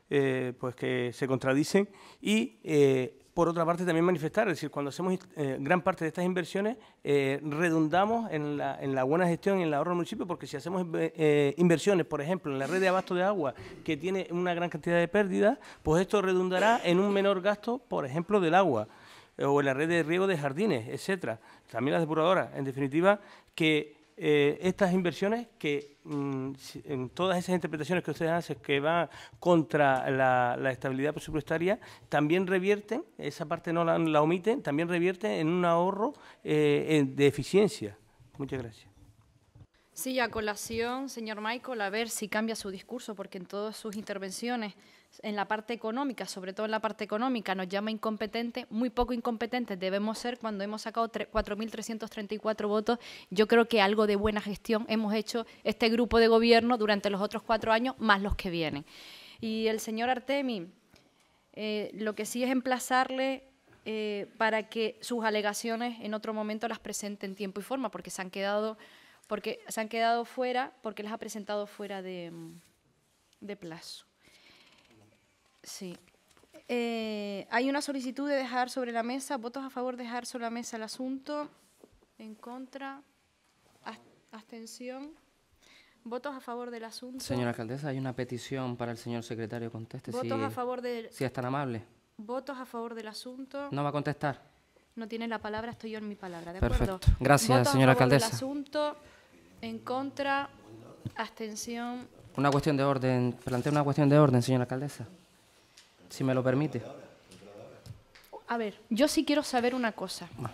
eh, pues que se contradicen. Y eh, por otra parte, también manifestar, es decir, cuando hacemos eh, gran parte de estas inversiones, eh, redundamos en la, buena gestión en el ahorro del municipio, porque si hacemos eh, inversiones, por ejemplo, en la red de abasto de agua, que tiene una gran cantidad de pérdidas, pues esto redundará en un menor gasto, por ejemplo, del agua, o en la red de riego de jardines, etcétera, también las depuradoras, en definitiva, que eh, estas inversiones que mm, en todas esas interpretaciones que ustedes hacen que van contra la, estabilidad presupuestaria también revierten, esa parte no la, omite omiten, también revierten en un ahorro eh, de eficiencia. Muchas gracias. Sí, a colación, señor Michael, a ver si cambia su discurso, porque en todas sus intervenciones en la parte económica, sobre todo en la parte económica, nos llama incompetentes, muy poco incompetentes debemos ser cuando hemos sacado 4.334 votos. Yo creo que algo de buena gestión hemos hecho este grupo de gobierno durante los otros cuatro años, más los que vienen. Y el señor Artemi, eh, lo que sí es emplazarle eh, para que sus alegaciones en otro momento las presente en tiempo y forma, porque se han quedado, porque se han quedado fuera, porque las ha presentado fuera de plazo. Sí. Eh, hay una solicitud de dejar sobre la mesa, votos a favor de dejar sobre la mesa el asunto, en contra, abstención. ¿Votos a favor del asunto? Señora alcaldesa, hay una petición para el señor secretario. Conteste. ¿Votos a favor del...? Si es tan amable. ¿Votos a favor del asunto? No va a contestar. No tiene la palabra, estoy yo en mi palabra, ¿de Perfecto. Gracias, ¿Votos señora a favor Del asunto, en contra, abstención. Una cuestión de orden. Plantea una cuestión de orden, señora alcaldesa si me lo permite. A ver, yo sí quiero saber una cosa. Ah.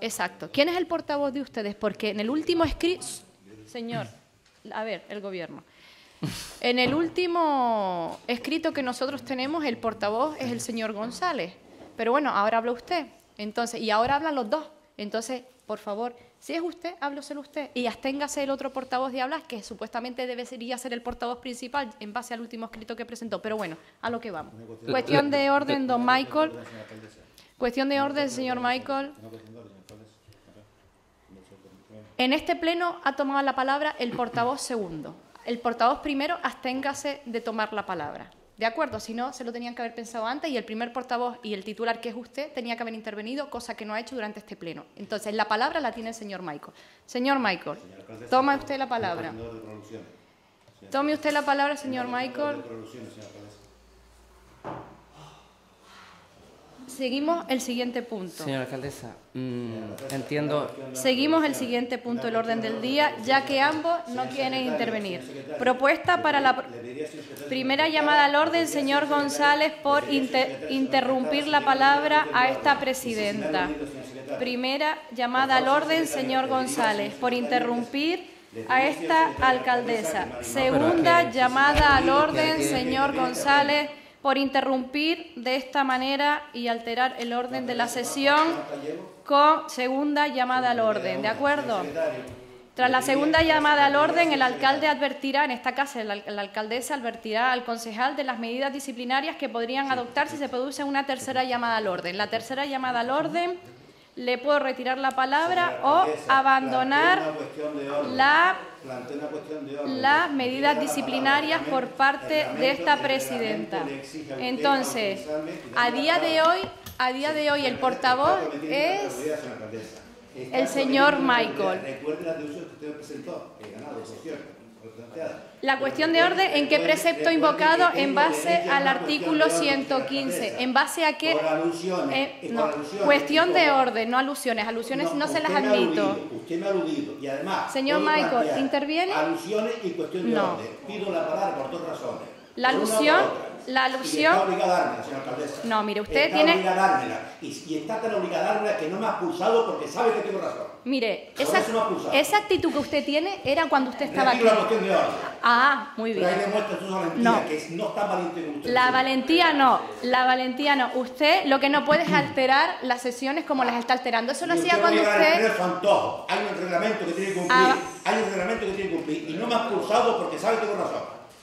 Exacto. ¿Quién es el portavoz de ustedes? Porque en el último escrito... Señor, a ver, el gobierno. En el último escrito que nosotros tenemos, el portavoz es el señor González. Pero bueno, ahora habla usted. Entonces, y ahora hablan los dos. Entonces, por favor, si es usted, hábloselo usted y absténgase el otro portavoz de hablar, que supuestamente debería ser el portavoz principal en base al último escrito que presentó. Pero bueno, a lo que vamos. Cuestión, cuestión de orden, don Michael. Cuestión de orden, señor Michael. En este pleno ha tomado la palabra el portavoz segundo. El portavoz primero, absténgase de tomar la palabra. De acuerdo, si no, se lo tenían que haber pensado antes y el primer portavoz y el titular que es usted tenía que haber intervenido, cosa que no ha hecho durante este pleno. Entonces, la palabra la tiene el señor Michael. Señor Michael, tome toma usted la palabra. Tome usted la palabra, señor Michael. Seguimos el siguiente punto. Señora alcaldesa, mm, entiendo. Seguimos el siguiente punto del orden del día, ya que ambos no quieren intervenir. Propuesta para la primera llamada al orden, señor González, por interrumpir la palabra a esta presidenta. Primera llamada al orden, señor González, por interrumpir a esta alcaldesa. Segunda llamada al orden, señor González por interrumpir de esta manera y alterar el orden de la sesión con segunda llamada al orden, ¿de acuerdo? Tras la segunda llamada al orden, el alcalde advertirá, en esta casa la, alcaldesa advertirá al concejal de las medidas disciplinarias que podrían adoptar si se produce una tercera llamada al orden. La tercera llamada al orden le puedo retirar la palabra o abandonar las la, medidas disciplinarias por parte de esta presidenta. Entonces, a día de hoy, a día de hoy el portavoz es el señor Michael. La cuestión de orden, ¿en qué precepto invocado? En base al artículo 115. ¿En base a qué? Eh, eh, no. Cuestión de orden, no alusiones. Alusiones no, se las admito. me ha aludido y además... Señor Michael, ¿interviene? Alusiones y cuestión de orden. Pido la palabra por dos razones. La alusión la alusión. Y está obligada a dármela, señora alcaldesa. No, mire, usted está tiene. Obligada a dármela. Y, y, está tan obligada a dármela que no me ha expulsado porque sabe que tengo razón. Mire, esa, esa actitud que usted tiene era cuando usted estaba aquí. La de Ah, muy bien. Pero ahí demuestra su valentía, no. que no está valiente La valentía no, la valentía no. Usted lo que no puede es (clears throat) alterar las sesiones como las está alterando. Eso lo hacía cuando usted. Hay un reglamento que tiene que cumplir. Ah. Hay un reglamento que tiene que cumplir. Y no me ha expulsado porque sabe que tengo razón.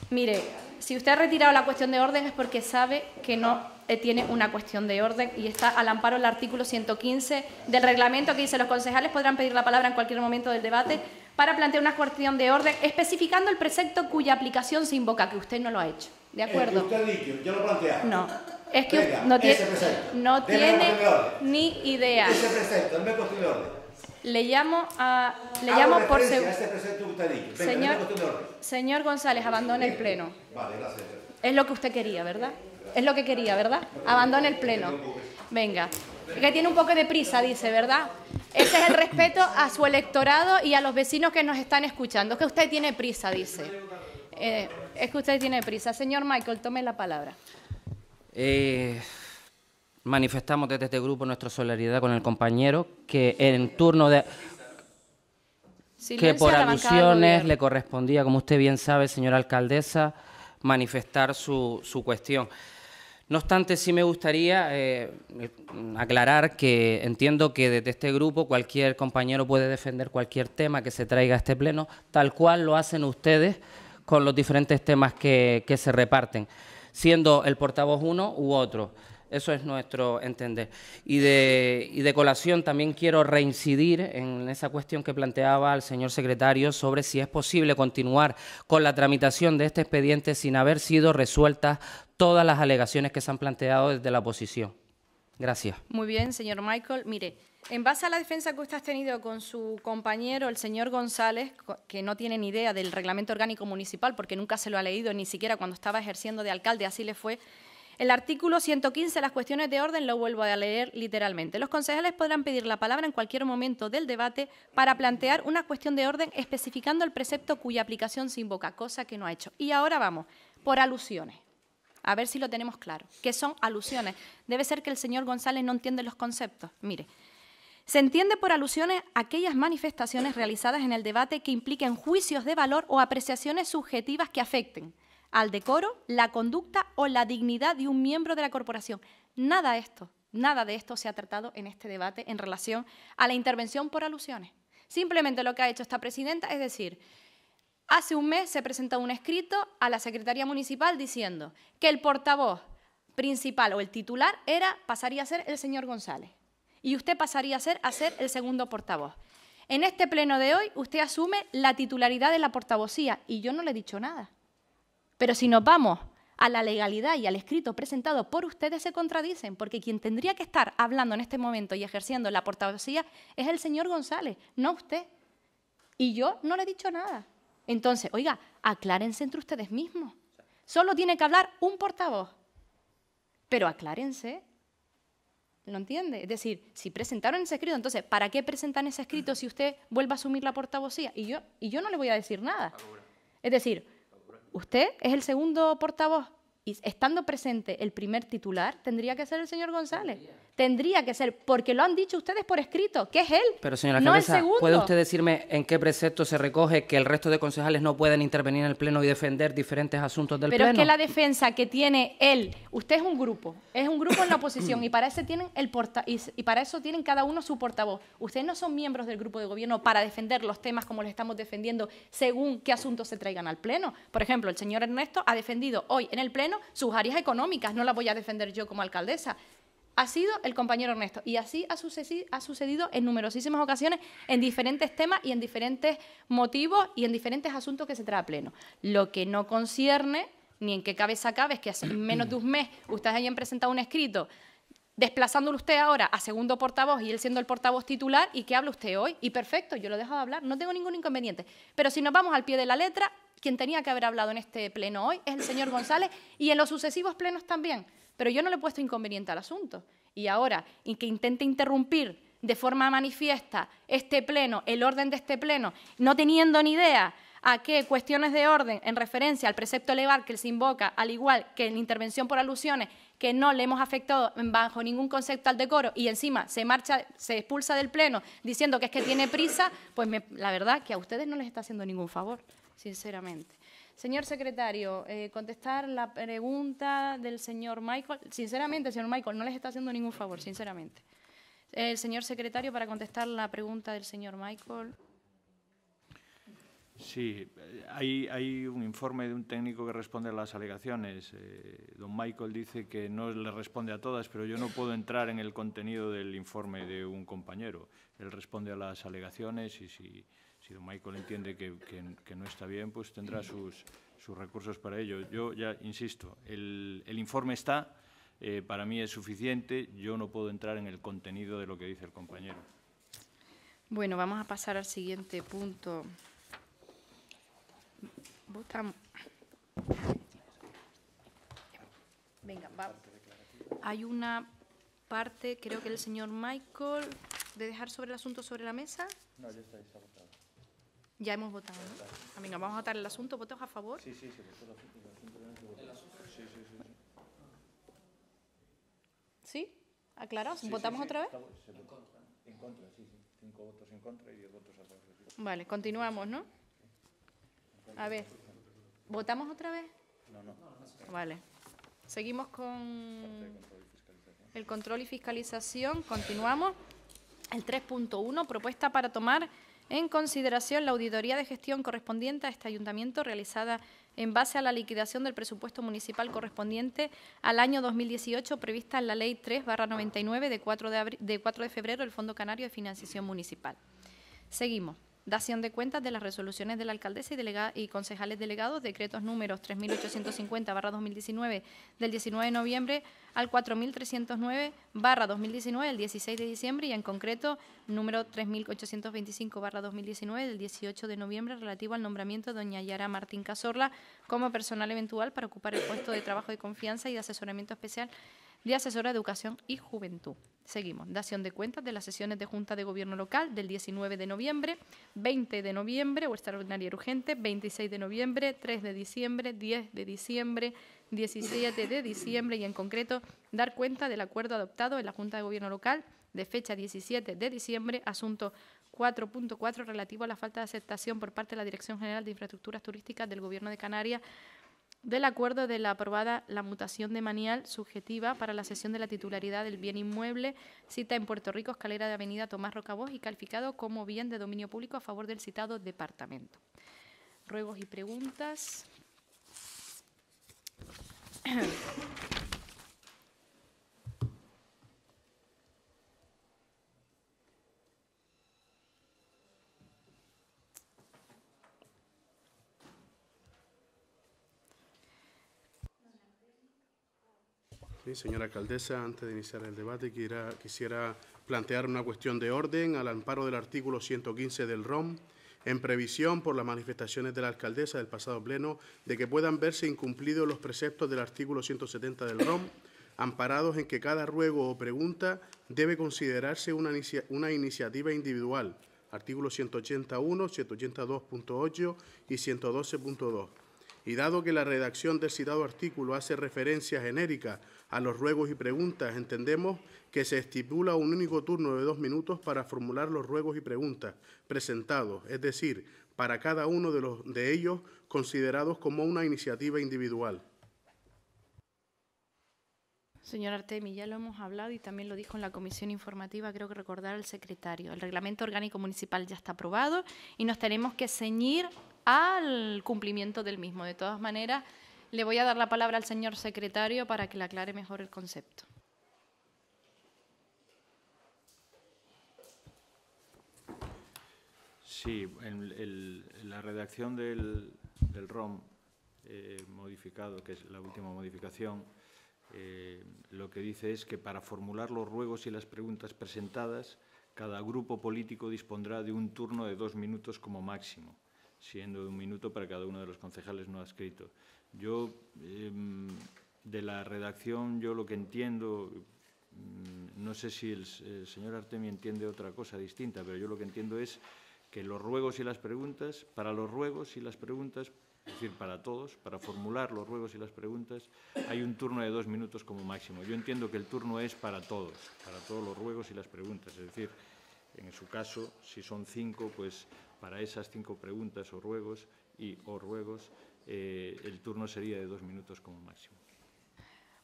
Mire, si usted ha retirado la cuestión de orden es porque sabe que no eh, tiene una cuestión de orden y está al amparo del artículo 115 del reglamento que dice los concejales podrán pedir la palabra en cualquier momento del debate para plantear una cuestión de orden especificando el precepto cuya aplicación se invoca, que usted no lo ha hecho. ¿De eh, acuerdo? que usted dicho, yo lo planteaba. No. Es que no tiene, ni idea. Ese precepto, de orden. Le llamo, a, le llamo por este señor, señor González, abandone el pleno. Vale, gracias. Es lo que usted quería, ¿verdad? Es lo que quería, ¿verdad? Abandone el pleno. Venga. Que tiene un poco de prisa, dice, ¿verdad? Este es el respeto a su electorado y a los vecinos que nos están escuchando. Que usted tiene prisa, dice. Eh, es que usted tiene prisa. Señor Michael, tome la palabra. Eh, manifestamos desde este grupo nuestra solidaridad con el compañero que en turno de que por alusiones le correspondía, como usted bien sabe, señora alcaldesa, manifestar su, su cuestión. No obstante, sí me gustaría eh, aclarar que entiendo que desde este grupo cualquier compañero puede defender cualquier tema que se traiga a este pleno, tal cual lo hacen ustedes con los diferentes temas que, que se reparten, siendo el portavoz uno u otro. Eso es nuestro entender. Y de, de colación también quiero reincidir en esa cuestión que planteaba el señor secretario sobre si es posible continuar con la tramitación de este expediente sin haber sido resueltas todas las alegaciones que se han planteado desde la oposición. Gracias. Muy bien, señor Michael. Mire, en base a la defensa que usted ha tenido con su compañero, el señor González, que no tiene ni idea del reglamento orgánico municipal porque nunca se lo ha leído, ni siquiera cuando estaba ejerciendo de alcalde, así le fue, el artículo 115, las cuestiones de orden, lo vuelvo a leer literalmente. Los concejales podrán pedir la palabra en cualquier momento del debate para plantear una cuestión de orden especificando el precepto cuya aplicación se invoca, cosa que no ha hecho. Y ahora vamos, por alusiones. A ver si lo tenemos claro. ¿Qué son alusiones? Debe ser que el señor González no entiende los conceptos. Mire, se entiende por alusiones aquellas manifestaciones realizadas en el debate que impliquen juicios de valor o apreciaciones subjetivas que afecten al decoro, la conducta o la dignidad de un miembro de la corporación. Nada de esto, nada de esto se ha tratado en este debate en relación a la intervención por alusiones. Simplemente lo que ha hecho esta presidenta es decir, hace un mes se presentó un escrito a la Secretaría Municipal diciendo que el portavoz principal o el titular era pasaría a ser el señor González y usted pasaría a ser a ser el segundo portavoz. En este pleno de hoy usted asume la titularidad de la portavocía y yo no le he dicho nada. Pero si nos vamos a la legalidad y al escrito presentado por ustedes se contradicen, porque quien tendría que estar hablando en este momento y ejerciendo la portavocía es el señor González, no usted. Y yo no le he dicho nada. Entonces, oiga, aclárense entre ustedes mismos. Solo tiene que hablar un portavoz. Pero aclárense. ¿Lo entiende? Es decir, si presentaron ese escrito, entonces, ¿para qué presentan ese escrito si usted vuelve a asumir la portavocía? Y yo, y yo no le voy a decir nada. Es decir, usted es el segundo portavoz y estando presente el primer titular, tendría que ser el señor González. Tendría que ser, porque lo han dicho ustedes por escrito, que es él. Pero señora no ¿puede usted decirme en qué precepto se recoge que el resto de concejales no pueden intervenir en el Pleno y defender diferentes asuntos del Pleno? Pero es que la defensa que tiene él, usted es un grupo, es un grupo en la oposición y para, tienen el porta y, y para eso tienen cada uno su portavoz. Ustedes no son miembros del grupo de gobierno para defender los temas como los estamos defendiendo según qué asuntos se traigan al Pleno. Por ejemplo, el señor Ernesto ha defendido hoy en el Pleno sus áreas económicas, no las voy a defender yo como alcaldesa ha sido el compañero Ernesto. Y así ha sucedido, en numerosísimas ocasiones, en diferentes temas y en diferentes motivos y en diferentes asuntos que se trae a pleno. Lo que no concierne, ni en qué cabeza cabe, es que hace (clears throat) menos de un mes ustedes hayan presentado un escrito desplazándolo usted ahora a segundo portavoz y él siendo el portavoz titular y que habla usted hoy. Y perfecto, yo lo dejo de hablar, no tengo ningún inconveniente. Pero si nos vamos al pie de la letra, quien tenía que haber hablado en este pleno hoy es el señor González y en los sucesivos plenos también. Pero yo no le he puesto inconveniente al asunto. Y ahora, y que intente interrumpir de forma manifiesta este pleno, el orden de este pleno, no teniendo ni idea a qué cuestiones de orden en referencia al precepto legal que se invoca, al igual que en intervención por alusiones, que no le hemos afectado bajo ningún concepto al decoro y encima se marcha, se expulsa del pleno diciendo que es que tiene prisa, pues la verdad que a ustedes no les está haciendo ningún favor, sinceramente. Señor secretario, eh, contestar la pregunta del señor Michael. Sinceramente, señor Michael, no les está haciendo ningún favor, sinceramente. El señor secretario para contestar la pregunta del señor Michael. Sí, hay, un informe de un técnico que responde a las alegaciones. Eh, don Michael dice que no le responde a todas, pero yo no puedo entrar en el contenido del informe de un compañero. Él responde a las alegaciones y si Michael entiende que, no está bien, pues tendrá sus, sus, recursos para ello. Yo ya insisto, el, informe está, eh, para mí es suficiente, yo no puedo entrar en el contenido de lo que dice el compañero. Bueno, vamos a pasar al siguiente punto. Venga, vamos. Hay una parte, creo que el señor Michael, de dejar sobre el asunto sobre la mesa. No, ya está, ya ya hemos votado, ¿no? Ah, venga, vamos a votar el asunto. ¿Votos a favor? Sí, sí, sí. El asunto. Sí, sí, sí. ¿Sí? ¿Aclarados? Sí, aclarados votamos otra vez? En contra. En contra, sí. Cinco votos en contra y diez votos a favor. Vale, continuamos, ¿no? A ver. ¿Votamos otra vez? No, no. Vale. Seguimos con el control y fiscalización. Continuamos. El 3.1, propuesta para tomar en consideración la auditoría de gestión correspondiente a este ayuntamiento realizada en base a la liquidación del presupuesto municipal correspondiente al año 2018 prevista en la Ley 3-99 de 4 de, 4 de febrero del Fondo Canario de Financiación Municipal. Seguimos dación de cuentas de las resoluciones de la alcaldesa y, y concejales delegados, decretos números 3850-2019 del 19 de noviembre al 4309-2019 del 16 de diciembre y en concreto número 3825-2019 del 18 de noviembre relativo al nombramiento de doña Yara Martín Casorla como personal eventual para ocupar el puesto de trabajo de confianza y de asesoramiento especial de asesora de educación y juventud. Seguimos. Dación de cuentas de las sesiones de Junta de Gobierno Local del 19 de noviembre, 20 de noviembre, o extraordinaria urgente, 26 de noviembre, 3 de diciembre, 10 de diciembre, 17 de diciembre y en concreto dar cuenta del acuerdo adoptado en la Junta de Gobierno Local de fecha 17 de diciembre, asunto 4.4 relativo a la falta de aceptación por parte de la Dirección General de Infraestructuras Turísticas del Gobierno de Canarias del acuerdo de la aprobada la mutación de manial subjetiva para la cesión de la titularidad del bien inmueble cita en Puerto Rico, escalera de Avenida Tomás Rocabos y calificado como bien de dominio público a favor del citado departamento. Ruegos y preguntas. señora alcaldesa, antes de iniciar el debate quisiera, plantear una cuestión de orden al amparo del artículo 115 del ROM en previsión por las manifestaciones de la alcaldesa del pasado pleno de que puedan verse incumplidos los preceptos del artículo 170 del ROM, amparados en que cada ruego o pregunta debe considerarse una, una iniciativa individual, artículo 181, 182.8 y 112.2. Y dado que la redacción del citado artículo hace referencia genérica a los ruegos y preguntas, entendemos que se estipula un único turno de dos minutos para formular los ruegos y preguntas presentados, es decir, para cada uno de, ellos considerados como una iniciativa individual. Señor Artemi, ya lo hemos hablado y también lo dijo en la comisión informativa, creo que recordar al secretario. El reglamento orgánico municipal ya está aprobado y nos tenemos que ceñir al cumplimiento del mismo. De todas maneras, le voy a dar la palabra al señor secretario para que le aclare mejor el concepto. Sí, en la redacción del, ROM eh, modificado, que es la última modificación, eh, lo que dice es que para formular los ruegos y las preguntas presentadas, cada grupo político dispondrá de un turno de dos minutos como máximo siendo un minuto para cada uno de los concejales no ha escrito. Yo, em, de la redacción, yo lo que entiendo, mm, no sé si el, el señor Artemi entiende otra cosa distinta, pero yo lo que entiendo es que los ruegos y las preguntas, para los ruegos y las preguntas, es decir, para todos, para formular los ruegos y las preguntas, hay un turno de dos minutos como máximo. Yo entiendo que el turno es para todos, para todos los ruegos y las preguntas. Es decir, en su caso, si son cinco, pues para esas cinco preguntas o ruegos y o ruegos, eh, el turno sería de dos minutos como máximo.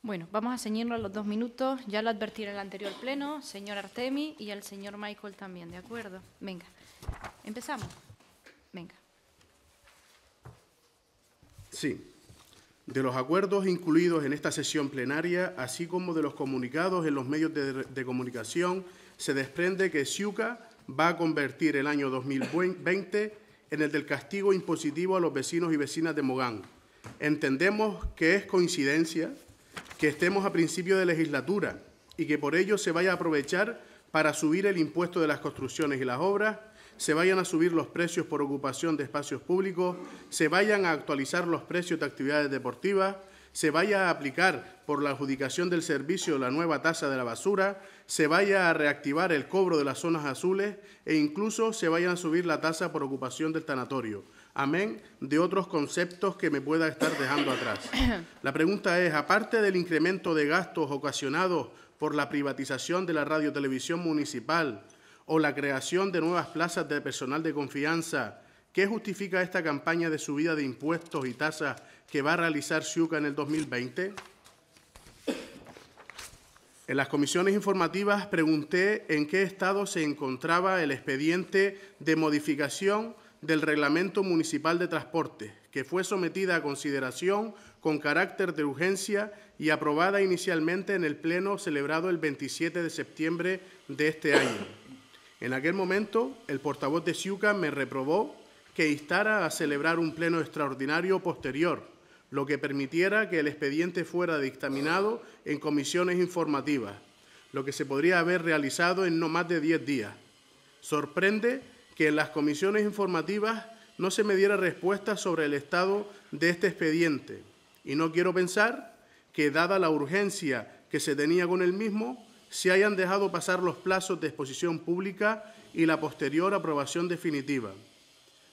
Bueno, vamos a ceñirnos a los dos minutos. Ya lo advertí en el anterior pleno, señor Artemi y el señor Michael también, ¿de acuerdo? Venga, empezamos. Venga. Sí. De los acuerdos incluidos en esta sesión plenaria, así como de los comunicados en los medios de, de comunicación, se desprende que SIUCA va a convertir el año 2020 en el del castigo impositivo a los vecinos y vecinas de Mogán. Entendemos que es coincidencia que estemos a principio de legislatura y que por ello se vaya a aprovechar para subir el impuesto de las construcciones y las obras, se vayan a subir los precios por ocupación de espacios públicos, se vayan a actualizar los precios de actividades deportivas, se vaya a aplicar por la adjudicación del servicio la nueva tasa de la basura, se vaya a reactivar el cobro de las zonas azules e incluso se vaya a subir la tasa por ocupación del tanatorio. Amén de otros conceptos que me pueda estar dejando atrás. (coughs) La pregunta es, aparte del incremento de gastos ocasionados por la privatización de la radio televisión municipal o la creación de nuevas plazas de personal de confianza, ¿qué justifica esta campaña de subida de impuestos y tasas que va a realizar SIUCA en el 2020. En las comisiones informativas pregunté en qué estado se encontraba el expediente de modificación del Reglamento Municipal de Transporte, que fue sometida a consideración con carácter de urgencia y aprobada inicialmente en el Pleno celebrado el 27 de septiembre de este año. En aquel momento, el portavoz de Ciuca me reprobó que instara a celebrar un Pleno extraordinario posterior lo que permitiera que el expediente fuera dictaminado en comisiones informativas, lo que se podría haber realizado en no más de 10 días. Sorprende que en las comisiones informativas no se me diera respuesta sobre el estado de este expediente y no quiero pensar que, dada la urgencia que se tenía con el mismo, se hayan dejado pasar los plazos de exposición pública y la posterior aprobación definitiva.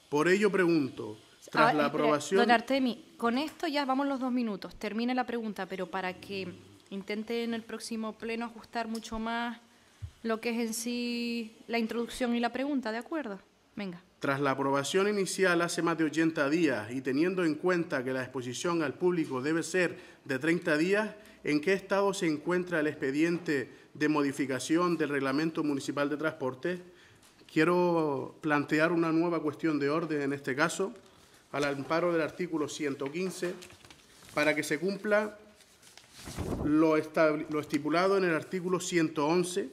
Por ello pregunto, tras ah, la aprobación. Don Artemi, con esto ya vamos los dos minutos. Termine la pregunta, pero para que intente en el próximo pleno ajustar mucho más lo que es en sí la introducción y la pregunta, ¿de acuerdo? Venga. Tras la aprobación inicial hace más de 80 días y teniendo en cuenta que la exposición al público debe ser de 30 días, ¿en qué estado se encuentra el expediente de modificación del Reglamento Municipal de Transporte? Quiero plantear una nueva cuestión de orden en este caso al amparo del artículo 115 para que se cumpla lo, estipulado en el artículo 111.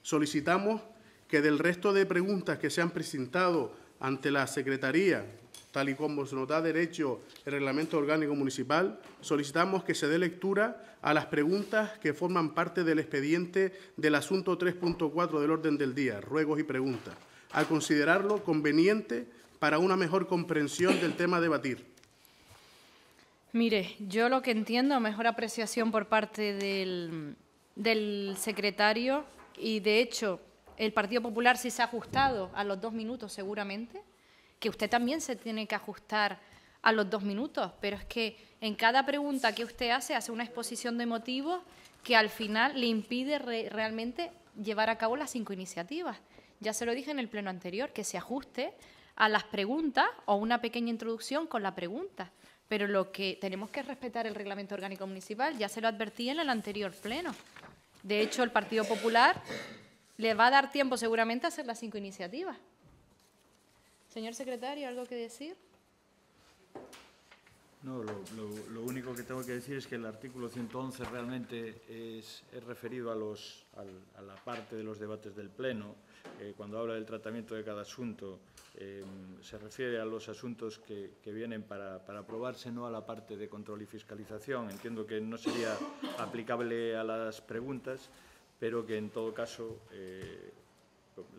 Solicitamos que del resto de preguntas que se han presentado ante la Secretaría, tal y como se nos da derecho el Reglamento Orgánico Municipal, solicitamos que se dé lectura a las preguntas que forman parte del expediente del asunto 3.4 del orden del día, ruegos y preguntas, al considerarlo conveniente para una mejor comprensión del tema a debatir? Mire, yo lo que entiendo, mejor apreciación por parte del, del secretario y de hecho el Partido Popular sí se ha ajustado a los dos minutos seguramente, que usted también se tiene que ajustar a los dos minutos, pero es que en cada pregunta que usted hace hace una exposición de motivos que al final le impide realmente llevar a cabo las cinco iniciativas. Ya se lo dije en el pleno anterior, que se ajuste a las preguntas o una pequeña introducción con la pregunta. Pero lo que tenemos que respetar el reglamento orgánico municipal, ya se lo advertí en el anterior pleno. De hecho, el Partido Popular le va a dar tiempo seguramente a hacer las cinco iniciativas. Señor secretario, ¿algo que decir? No, lo, único que tengo que decir es que el artículo 111 realmente es, referido a, la parte de los debates del Pleno, eh, cuando habla del tratamiento de cada asunto Em, se refiere a los asuntos que, vienen para, aprobarse, no a la parte de control y fiscalización. Entiendo que no sería aplicable a las preguntas, pero que en todo caso eh,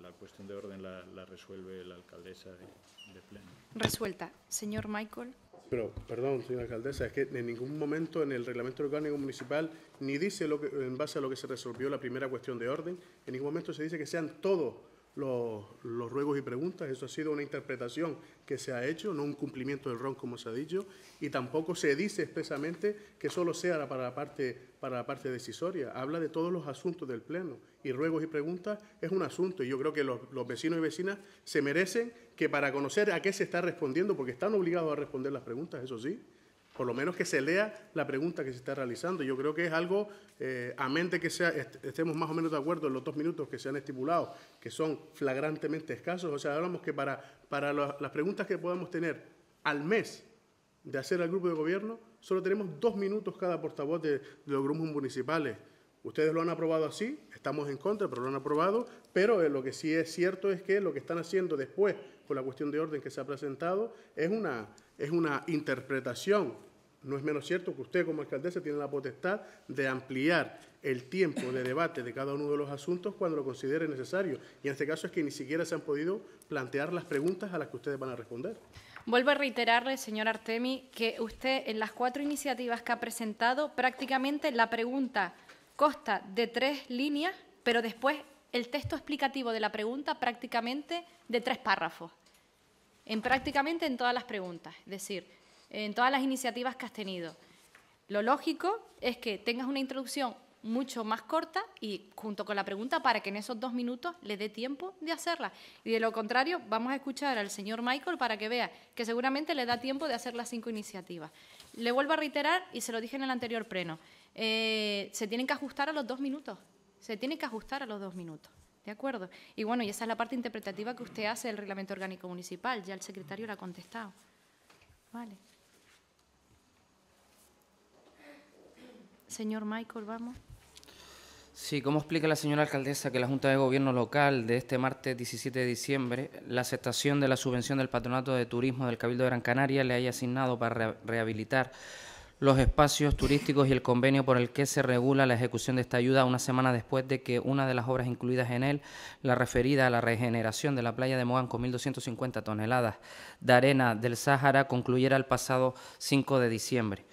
la cuestión de orden la, resuelve la alcaldesa de, pleno. Resuelta. Señor Michael. Pero, perdón, señora alcaldesa, es que en ningún momento en el reglamento orgánico municipal ni dice lo en base a lo que se resolvió la primera cuestión de orden, en ningún momento se dice que sean todos los, ruegos y preguntas. Eso ha sido una interpretación que se ha hecho, no un cumplimiento del RON, como se ha dicho, y tampoco se dice expresamente que solo sea para la parte, para la parte decisoria. Habla de todos los asuntos del Pleno y ruegos y preguntas es un asunto. Y yo creo que los, los vecinos y vecinas se merecen que para conocer a qué se está respondiendo, porque están obligados a responder las preguntas, eso sí, por lo menos que se lea la pregunta que se está realizando. Yo creo que es algo, eh, a mente que sea, estemos más o menos de acuerdo en los dos minutos que se han estipulado, que son flagrantemente escasos. O sea, hablamos que para, para las preguntas que podamos tener al mes de hacer al grupo de gobierno, solo tenemos dos minutos cada portavoz de, los grupos municipales. Ustedes lo han aprobado así, estamos en contra, pero lo han aprobado, pero eh, lo que sí es cierto es que lo que están haciendo después con la cuestión de orden que se ha presentado es una es una interpretación. No es menos cierto que usted como alcaldesa tiene la potestad de ampliar el tiempo de debate de cada uno de los asuntos cuando lo considere necesario. Y en este caso es que ni siquiera se han podido plantear las preguntas a las que ustedes van a responder. Vuelvo a reiterarle, señor Artemi, que usted en las cuatro iniciativas que ha presentado, prácticamente la pregunta consta de tres líneas, pero después el texto explicativo de la pregunta prácticamente de tres párrafos en prácticamente en todas las preguntas, es decir, en todas las iniciativas que has tenido. Lo lógico es que tengas una introducción mucho más corta y junto con la pregunta para que en esos dos minutos le dé tiempo de hacerla. Y de lo contrario, vamos a escuchar al señor Michael para que vea que seguramente le da tiempo de hacer las cinco iniciativas. Le vuelvo a reiterar, y se lo dije en el anterior pleno, eh, se tienen que ajustar a los dos minutos. Se tienen que ajustar a los dos minutos. ¿De acuerdo? Y bueno, y esa es la parte interpretativa que usted hace del reglamento orgánico municipal. Ya el secretario la ha contestado. Vale. Señor Michael, vamos. Sí, ¿cómo explica la señora alcaldesa que la Junta de Gobierno local de este martes 17 de diciembre la aceptación de la subvención del Patronato de Turismo del Cabildo de Gran Canaria le haya asignado para rehabilitar los espacios turísticos y el convenio por el que se regula la ejecución de esta ayuda una semana después de que una de las obras incluidas en él, la referida a la regeneración de la playa de Mogán con 1.250 toneladas de arena del Sáhara, concluyera el pasado 5 de diciembre.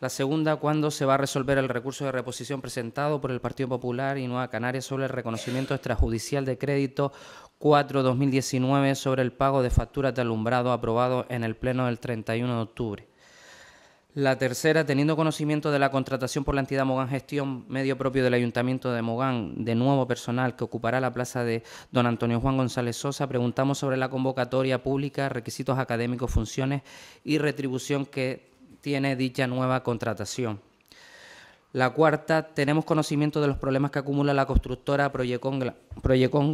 La segunda, cuando se va a resolver el recurso de reposición presentado por el Partido Popular y Nueva Canaria sobre el reconocimiento extrajudicial de crédito 4-2019 sobre el pago de facturas de alumbrado aprobado en el Pleno del 31 de octubre. La tercera, teniendo conocimiento de la contratación por la entidad Mogán Gestión, medio propio del Ayuntamiento de Mogán, de nuevo personal que ocupará la plaza de don Antonio Juan González Sosa, preguntamos sobre la convocatoria pública, requisitos académicos, funciones y retribución que tiene dicha nueva contratación. La cuarta, tenemos conocimiento de los problemas que acumula la constructora Proyecón,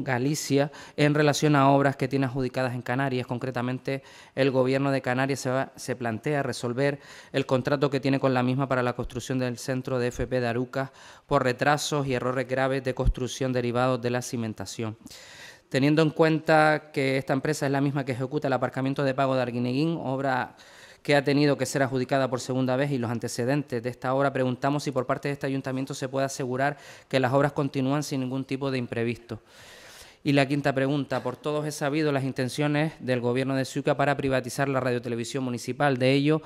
Galicia en relación a obras que tiene adjudicadas en Canarias. Concretamente, el gobierno de Canarias se, se plantea resolver el contrato que tiene con la misma para la construcción del centro de FP de Arucas por retrasos y errores graves de construcción derivados de la cimentación. Teniendo en cuenta que esta empresa es la misma que ejecuta el aparcamiento de pago de Arguineguín, obra que ha tenido que ser adjudicada por segunda vez y los antecedentes de esta obra, preguntamos si por parte de este ayuntamiento se puede asegurar que las obras continúan sin ningún tipo de imprevisto. Y la quinta pregunta, por todos he sabido las intenciones del gobierno de Suca para privatizar la radiotelevisión municipal. De ello,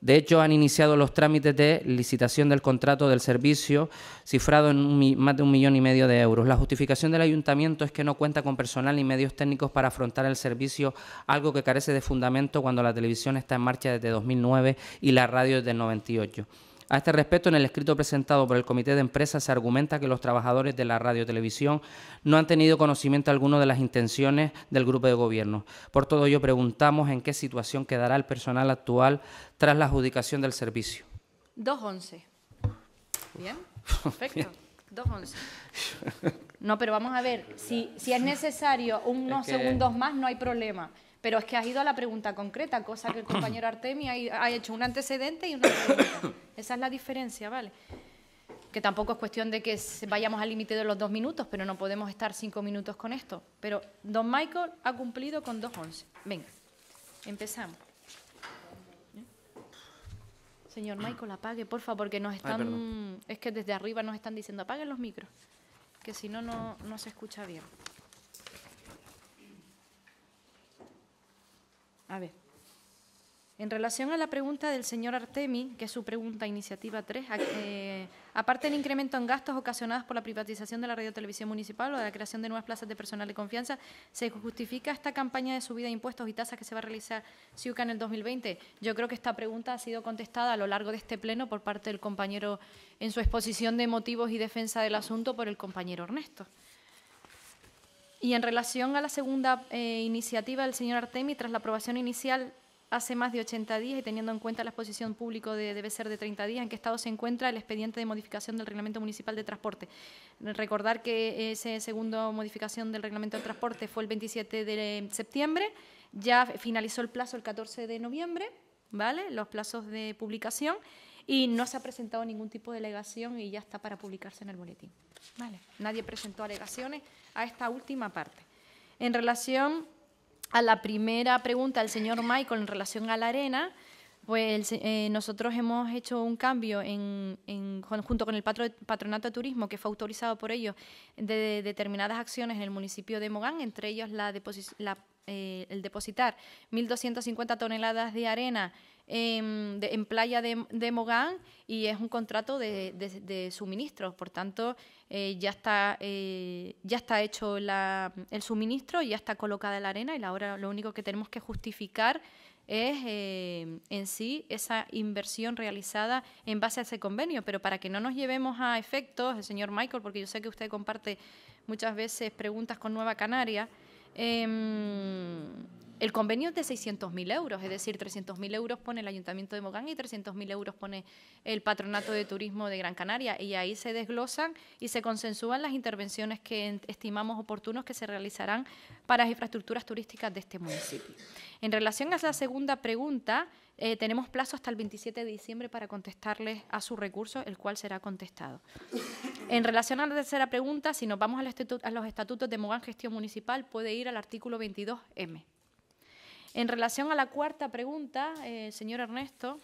de hecho, han iniciado los trámites de licitación del contrato del servicio, cifrado en más de un millón y medio de euros. La justificación del ayuntamiento es que no cuenta con personal ni medios técnicos para afrontar el servicio, algo que carece de fundamento cuando la televisión está en marcha desde 2009 y la radio desde el 98. A este respecto, en el escrito presentado por el Comité de Empresas se argumenta que los trabajadores de la televisión no han tenido conocimiento alguno de las intenciones del grupo de gobierno. Por todo ello, preguntamos en qué situación quedará el personal actual tras la adjudicación del servicio. 2.11. Bien, (laughs) perfecto. 2.11. No, pero vamos a ver, si, es necesario unos segundos más, no hay problema. Pero es que has ido a la pregunta concreta, cosa que el compañero Artemia ha, hecho un antecedente y una Esa es la diferencia, ¿vale? Que tampoco es cuestión de que vayamos al límite de los dos minutos, pero no podemos estar cinco minutos con esto. Pero don Michael ha cumplido con dos once. Venga, empezamos. Señor Michael, apague, por favor, porque nos están. es que desde arriba nos están diciendo apaguen los micros, que si no, no se escucha bien. A ver. En relación a la pregunta del señor Artemi, que es su pregunta iniciativa 3, eh, aparte del incremento en gastos ocasionados por la privatización de la televisión municipal o de la creación de nuevas plazas de personal de confianza, ¿se justifica esta campaña de subida de impuestos y tasas que se va a realizar SIUCA en el 2020? Yo creo que esta pregunta ha sido contestada a lo largo de este pleno por parte del compañero, en su exposición de motivos y defensa del asunto, por el compañero Ernesto. Y en relación a la segunda eh, iniciativa del señor Artemi, tras la aprobación inicial hace más de 80 días y teniendo en cuenta la exposición pública de, debe ser de 30 días, en qué estado se encuentra el expediente de modificación del Reglamento Municipal de Transporte. Recordar que esa segunda modificación del Reglamento de Transporte fue el 27 de septiembre, ya finalizó el plazo el 14 de noviembre, ¿vale? Los plazos de publicación y no se ha presentado ningún tipo de alegación y ya está para publicarse en el boletín. Vale. Nadie presentó alegaciones a esta última parte. En relación a la primera pregunta del señor Michael en relación a la arena, pues eh, nosotros hemos hecho un cambio en, conjunto junto con el patronato de turismo que fue autorizado por ellos de, determinadas acciones en el municipio de Mogán, entre ellos la, eh, el depositar 1.250 toneladas de arena en, de, en Playa de, de, Mogán y es un contrato de, de suministros. Por tanto, eh, ya, está, eh, ya está hecho la, el suministro, ya está colocada la arena y ahora lo único que tenemos que justificar es eh, en sí esa inversión realizada en base a ese convenio. Pero para que no nos llevemos a efectos, el señor Michael, porque yo sé que usted comparte muchas veces preguntas con Nueva Canaria, em, el convenio es de 600.000 euros, es decir, 300.000 euros pone el Ayuntamiento de Mogán y 300.000 euros pone el Patronato de Turismo de Gran Canaria. Y ahí se desglosan y se consensúan las intervenciones que estimamos oportunos que se realizarán para las infraestructuras turísticas de este municipio. En relación a la segunda pregunta, eh, tenemos plazo hasta el 27 de diciembre para contestarles a su recurso, el cual será contestado. En relación a la tercera pregunta, si nos vamos a los estatutos de Mogán Gestión Municipal, puede ir al artículo 22M. En relación a la cuarta pregunta, eh, señor Ernesto.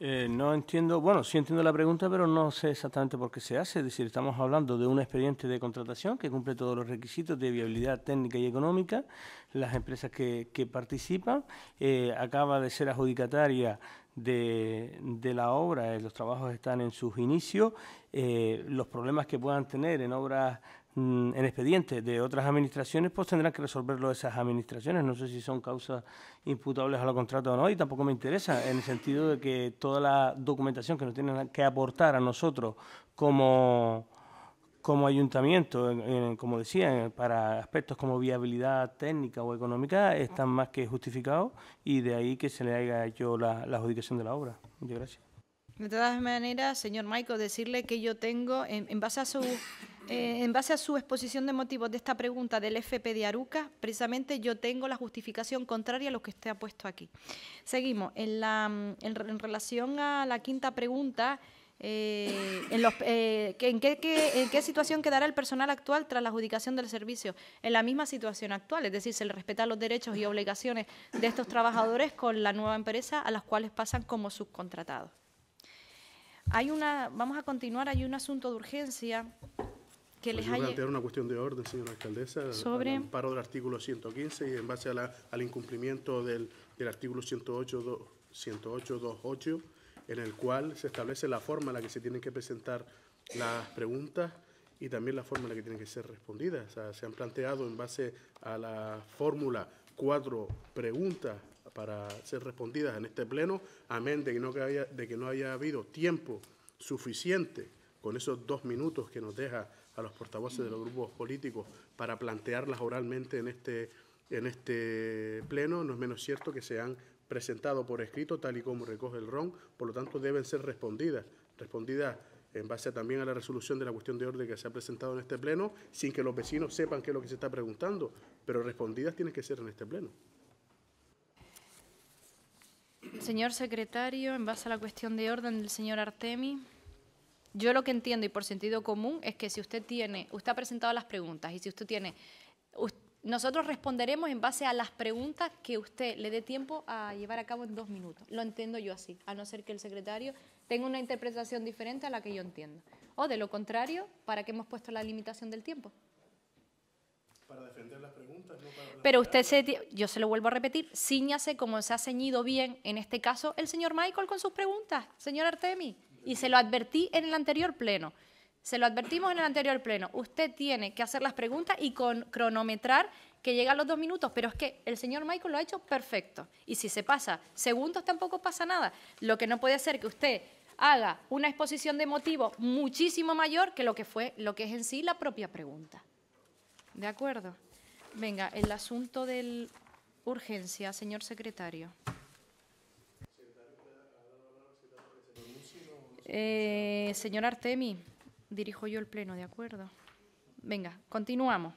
Eh, no entiendo, bueno, sí entiendo la pregunta, pero no sé exactamente por qué se hace. Es decir, estamos hablando de un expediente de contratación que cumple todos los requisitos de viabilidad técnica y económica. Las empresas que, participan eh, acaba de ser adjudicataria de, de, la obra, los trabajos están en sus inicios, los problemas que puedan tener en obras Mm, en expediente de otras administraciones, pues tendrán que resolverlo esas administraciones. No sé si son causas imputables a los contratos o no, y tampoco me interesa, en el sentido de que toda la documentación que nos tienen que aportar a nosotros como, ayuntamiento, como decía, para aspectos como viabilidad técnica o económica, están más que justificados y de ahí que se le haya hecho la adjudicación de la obra. Muchas gracias. De todas maneras, señor Maico, decirle que yo tengo, en, base a su eh, en base a su exposición de motivos de esta pregunta del FP de Aruca, precisamente yo tengo la justificación contraria a lo que usted ha puesto aquí. Seguimos. En, relación a la quinta pregunta, eh, en, eh, ¿en, qué, ¿en, qué, situación quedará el personal actual tras la adjudicación del servicio? En la misma situación actual, es decir, se le respetan los derechos y obligaciones de estos trabajadores con la nueva empresa a las cuales pasan como subcontratados. Hay una, vamos a continuar, hay un asunto de urgencia que les haya... plantear una cuestión de orden, señora alcaldesa, sobre... el paro del artículo 115 y en base la, al incumplimiento del, del artículo 108.28 en el cual se establece la forma en la que se tienen que presentar las preguntas y también la forma en la que tienen que ser respondidas. se han planteado en base a la fórmula cuatro preguntas para ser respondidas en este pleno, amén de que, no haya, de que no haya habido tiempo suficiente con esos dos minutos que nos deja a los portavoces de los grupos políticos para plantearlas oralmente en este, en este pleno, no es menos cierto que se han presentado por escrito tal y como recoge el RON, por lo tanto deben ser respondidas, respondidas en base también a la resolución de la cuestión de orden que se ha presentado en este pleno, sin que los vecinos sepan qué es lo que se está preguntando, pero respondidas tienen que ser en este pleno. Señor secretario, en base a la cuestión de orden del señor Artemi, yo lo que entiendo y por sentido común es que si usted tiene, usted ha presentado las preguntas y si usted tiene, nosotros responderemos en base a las preguntas que usted le dé tiempo a llevar a cabo en dos minutos. Lo entiendo yo así, a no ser que el secretario tenga una interpretación diferente a la que yo entiendo. O de lo contrario, ¿para qué hemos puesto la limitación del tiempo? para defender las preguntas, no para Pero usted se, yo se lo vuelvo a repetir, ciñase como se ha ceñido bien, en este caso, el señor Michael con sus preguntas, señor Artemi. Y se lo advertí en el anterior pleno. Se lo advertimos en el anterior pleno. Usted tiene que hacer las preguntas y con, cronometrar que llega a los dos minutos, pero es que el señor Michael lo ha hecho perfecto. Y si se pasa segundos tampoco pasa nada. Lo que no puede ser que usted haga una exposición de motivos muchísimo mayor que lo que fue lo que es en sí la propia pregunta. De acuerdo. Venga, el asunto de urgencia, señor secretario. Eh, señor Artemi, dirijo yo el pleno, de acuerdo. Venga, continuamos.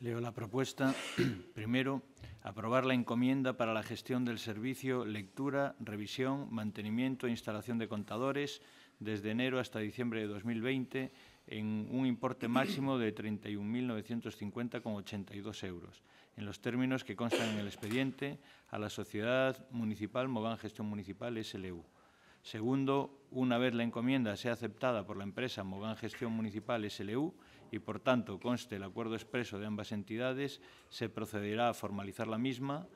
Leo la propuesta. (clears throat) Primero, aprobar la encomienda para la gestión del servicio, lectura, revisión, mantenimiento e instalación de contadores desde enero hasta diciembre de 2020 en un importe máximo de 31.950,82 euros, en los términos que constan en el expediente a la Sociedad Municipal Mogán Gestión Municipal SLU. Segundo, una vez la encomienda sea aceptada por la empresa Mogán Gestión Municipal SLU y, por tanto, conste el acuerdo expreso de ambas entidades, se procederá a formalizar la misma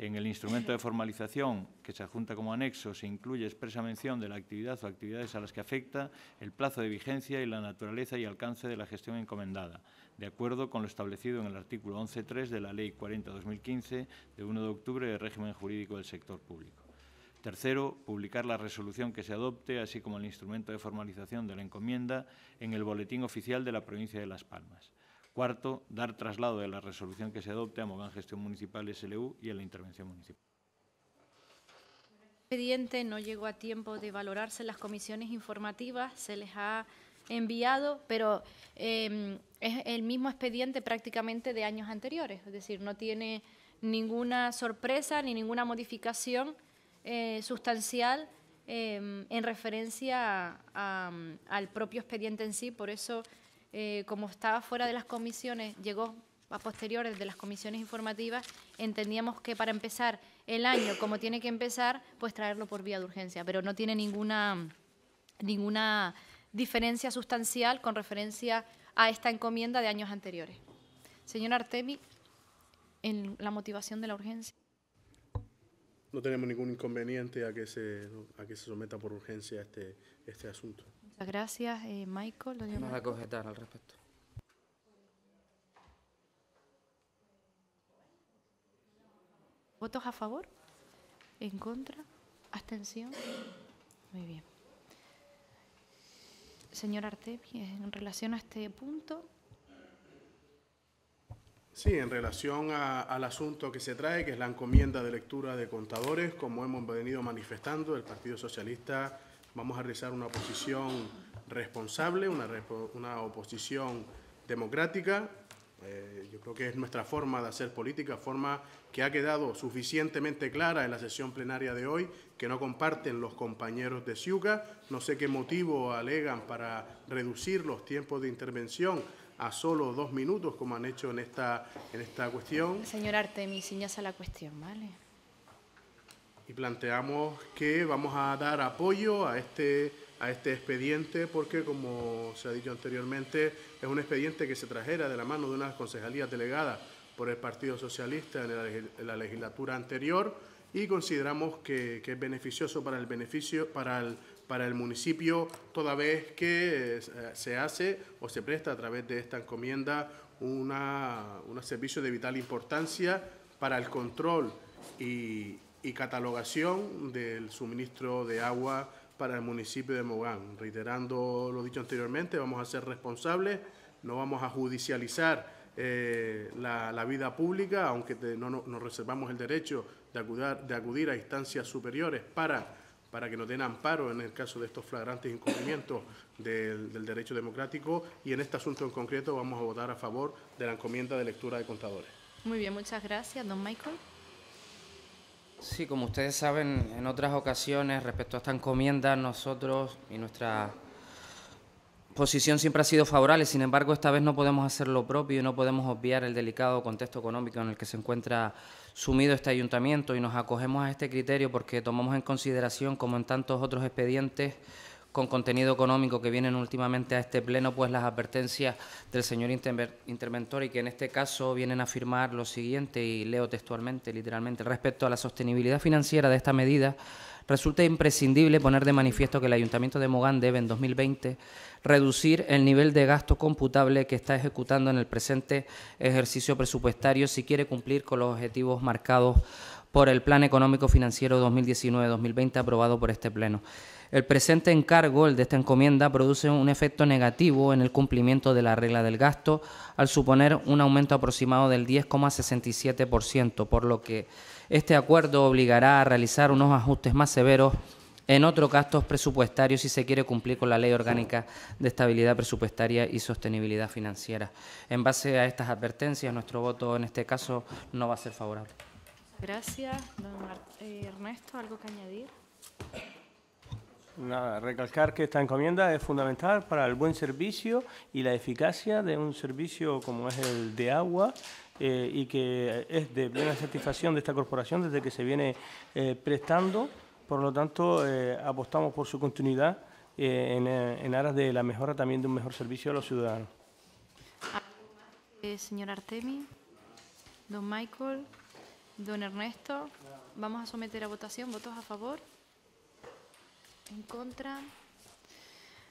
en el instrumento de formalización que se adjunta como anexo se incluye expresa mención de la actividad o actividades a las que afecta, el plazo de vigencia y la naturaleza y alcance de la gestión encomendada, de acuerdo con lo establecido en el artículo 11.3 de la Ley 40-2015 de 1 de octubre del régimen jurídico del sector público. Tercero, publicar la resolución que se adopte, así como el instrumento de formalización de la encomienda, en el Boletín Oficial de la Provincia de Las Palmas. Cuarto, dar traslado de la resolución que se adopte a Mogán Gestión Municipal SLU y a la intervención municipal. El expediente no llegó a tiempo de valorarse las comisiones informativas, se les ha enviado, pero em, es el mismo expediente prácticamente de años anteriores, es decir, no tiene ninguna sorpresa ni ninguna modificación eh, sustancial em, en referencia al propio expediente en sí, por eso eh, como estaba fuera de las comisiones, llegó a posteriores de las comisiones informativas, entendíamos que para empezar el año como tiene que empezar, pues traerlo por vía de urgencia, pero no tiene ninguna, ninguna diferencia sustancial con referencia a esta encomienda de años anteriores. Señor Artemi, en la motivación de la urgencia. No tenemos ningún inconveniente a que se, a que se someta por urgencia este, este asunto gracias, eh, Michael. Lo Vamos a cogetar al respecto. ¿Votos a favor? ¿En contra? ¿Abstención? Muy bien. Señor Artepi, en relación a este punto. Sí, en relación al asunto que se trae, que es la encomienda de lectura de contadores, como hemos venido manifestando, el Partido Socialista Vamos a realizar una oposición responsable, una, una oposición democrática. Eh, yo creo que es nuestra forma de hacer política, forma que ha quedado suficientemente clara en la sesión plenaria de hoy, que no comparten los compañeros de Ciuca. No sé qué motivo alegan para reducir los tiempos de intervención a solo dos minutos, como han hecho en esta, en esta cuestión. Señor Artemis, ya a la cuestión, ¿vale? y planteamos que vamos a dar apoyo a este, a este expediente porque, como se ha dicho anteriormente, es un expediente que se trajera de la mano de una concejalía delegada por el Partido Socialista en la, legislatura anterior y consideramos que, es beneficioso para el beneficio para el, para el municipio toda vez que eh, se hace o se presta a través de esta encomienda un servicio de vital importancia para el control y, y catalogación del suministro de agua para el municipio de Mogán. Reiterando lo dicho anteriormente, vamos a ser responsables, no vamos a judicializar eh, la, vida pública, aunque no, nos reservamos el derecho de, acudir a instancias superiores para, para que nos den amparo en el caso de estos flagrantes incumplimientos del derecho democrático y en este asunto en concreto vamos a votar a favor de la encomienda de lectura de contadores. Muy bien, muchas gracias, don Michael. Sí, como ustedes saben, en otras ocasiones respecto a esta encomienda, nosotros y nuestra posición siempre ha sido favorable, sin embargo, esta vez no podemos hacer lo propio y no podemos obviar el delicado contexto económico en el que se encuentra sumido este ayuntamiento y nos acogemos a este criterio porque tomamos en consideración, como en tantos otros expedientes, con contenido económico que vienen últimamente a este pleno, pues las advertencias del señor interventor y que en este caso vienen a afirmar lo siguiente, y leo textualmente, literalmente, respecto a la sostenibilidad financiera de esta medida, resulta imprescindible poner de manifiesto que el Ayuntamiento de Mogán debe en 2020 reducir el nivel de gasto computable que está ejecutando en el presente ejercicio presupuestario si quiere cumplir con los objetivos marcados por el Plan Económico Financiero 2019-2020 aprobado por este Pleno. El presente encargo, el de esta encomienda, produce un efecto negativo en el cumplimiento de la regla del gasto al suponer un aumento aproximado del 10,67%, por lo que este acuerdo obligará a realizar unos ajustes más severos en otros gastos presupuestarios si se quiere cumplir con la Ley Orgánica de Estabilidad Presupuestaria y Sostenibilidad Financiera. En base a estas advertencias, nuestro voto en este caso no va a ser favorable. Gracias, don eh, Ernesto. ¿Algo que añadir? Nada, recalcar que esta encomienda es fundamental para el buen servicio y la eficacia de un servicio como es el de agua eh, y que es de plena satisfacción de esta corporación desde que se viene eh, prestando. Por lo tanto, eh, apostamos por su continuidad en, en, aras de la mejora también de un mejor servicio a los ciudadanos. señor Artemi, don Michael, don Ernesto, vamos a someter a votación votos a favor. En contra.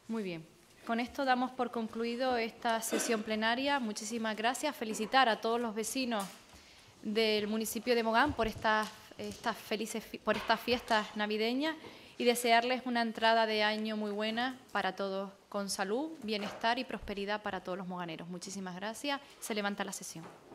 Muy bien. Con esto damos por concluido esta sesión plenaria. Muchísimas gracias. Felicitar a todos los vecinos del municipio de Mogán por estas, estas felices, por estas fiestas navideñas y desearles una entrada de año muy buena para todos, con salud, bienestar y prosperidad para todos los moganeros. Muchísimas gracias. Se levanta la sesión.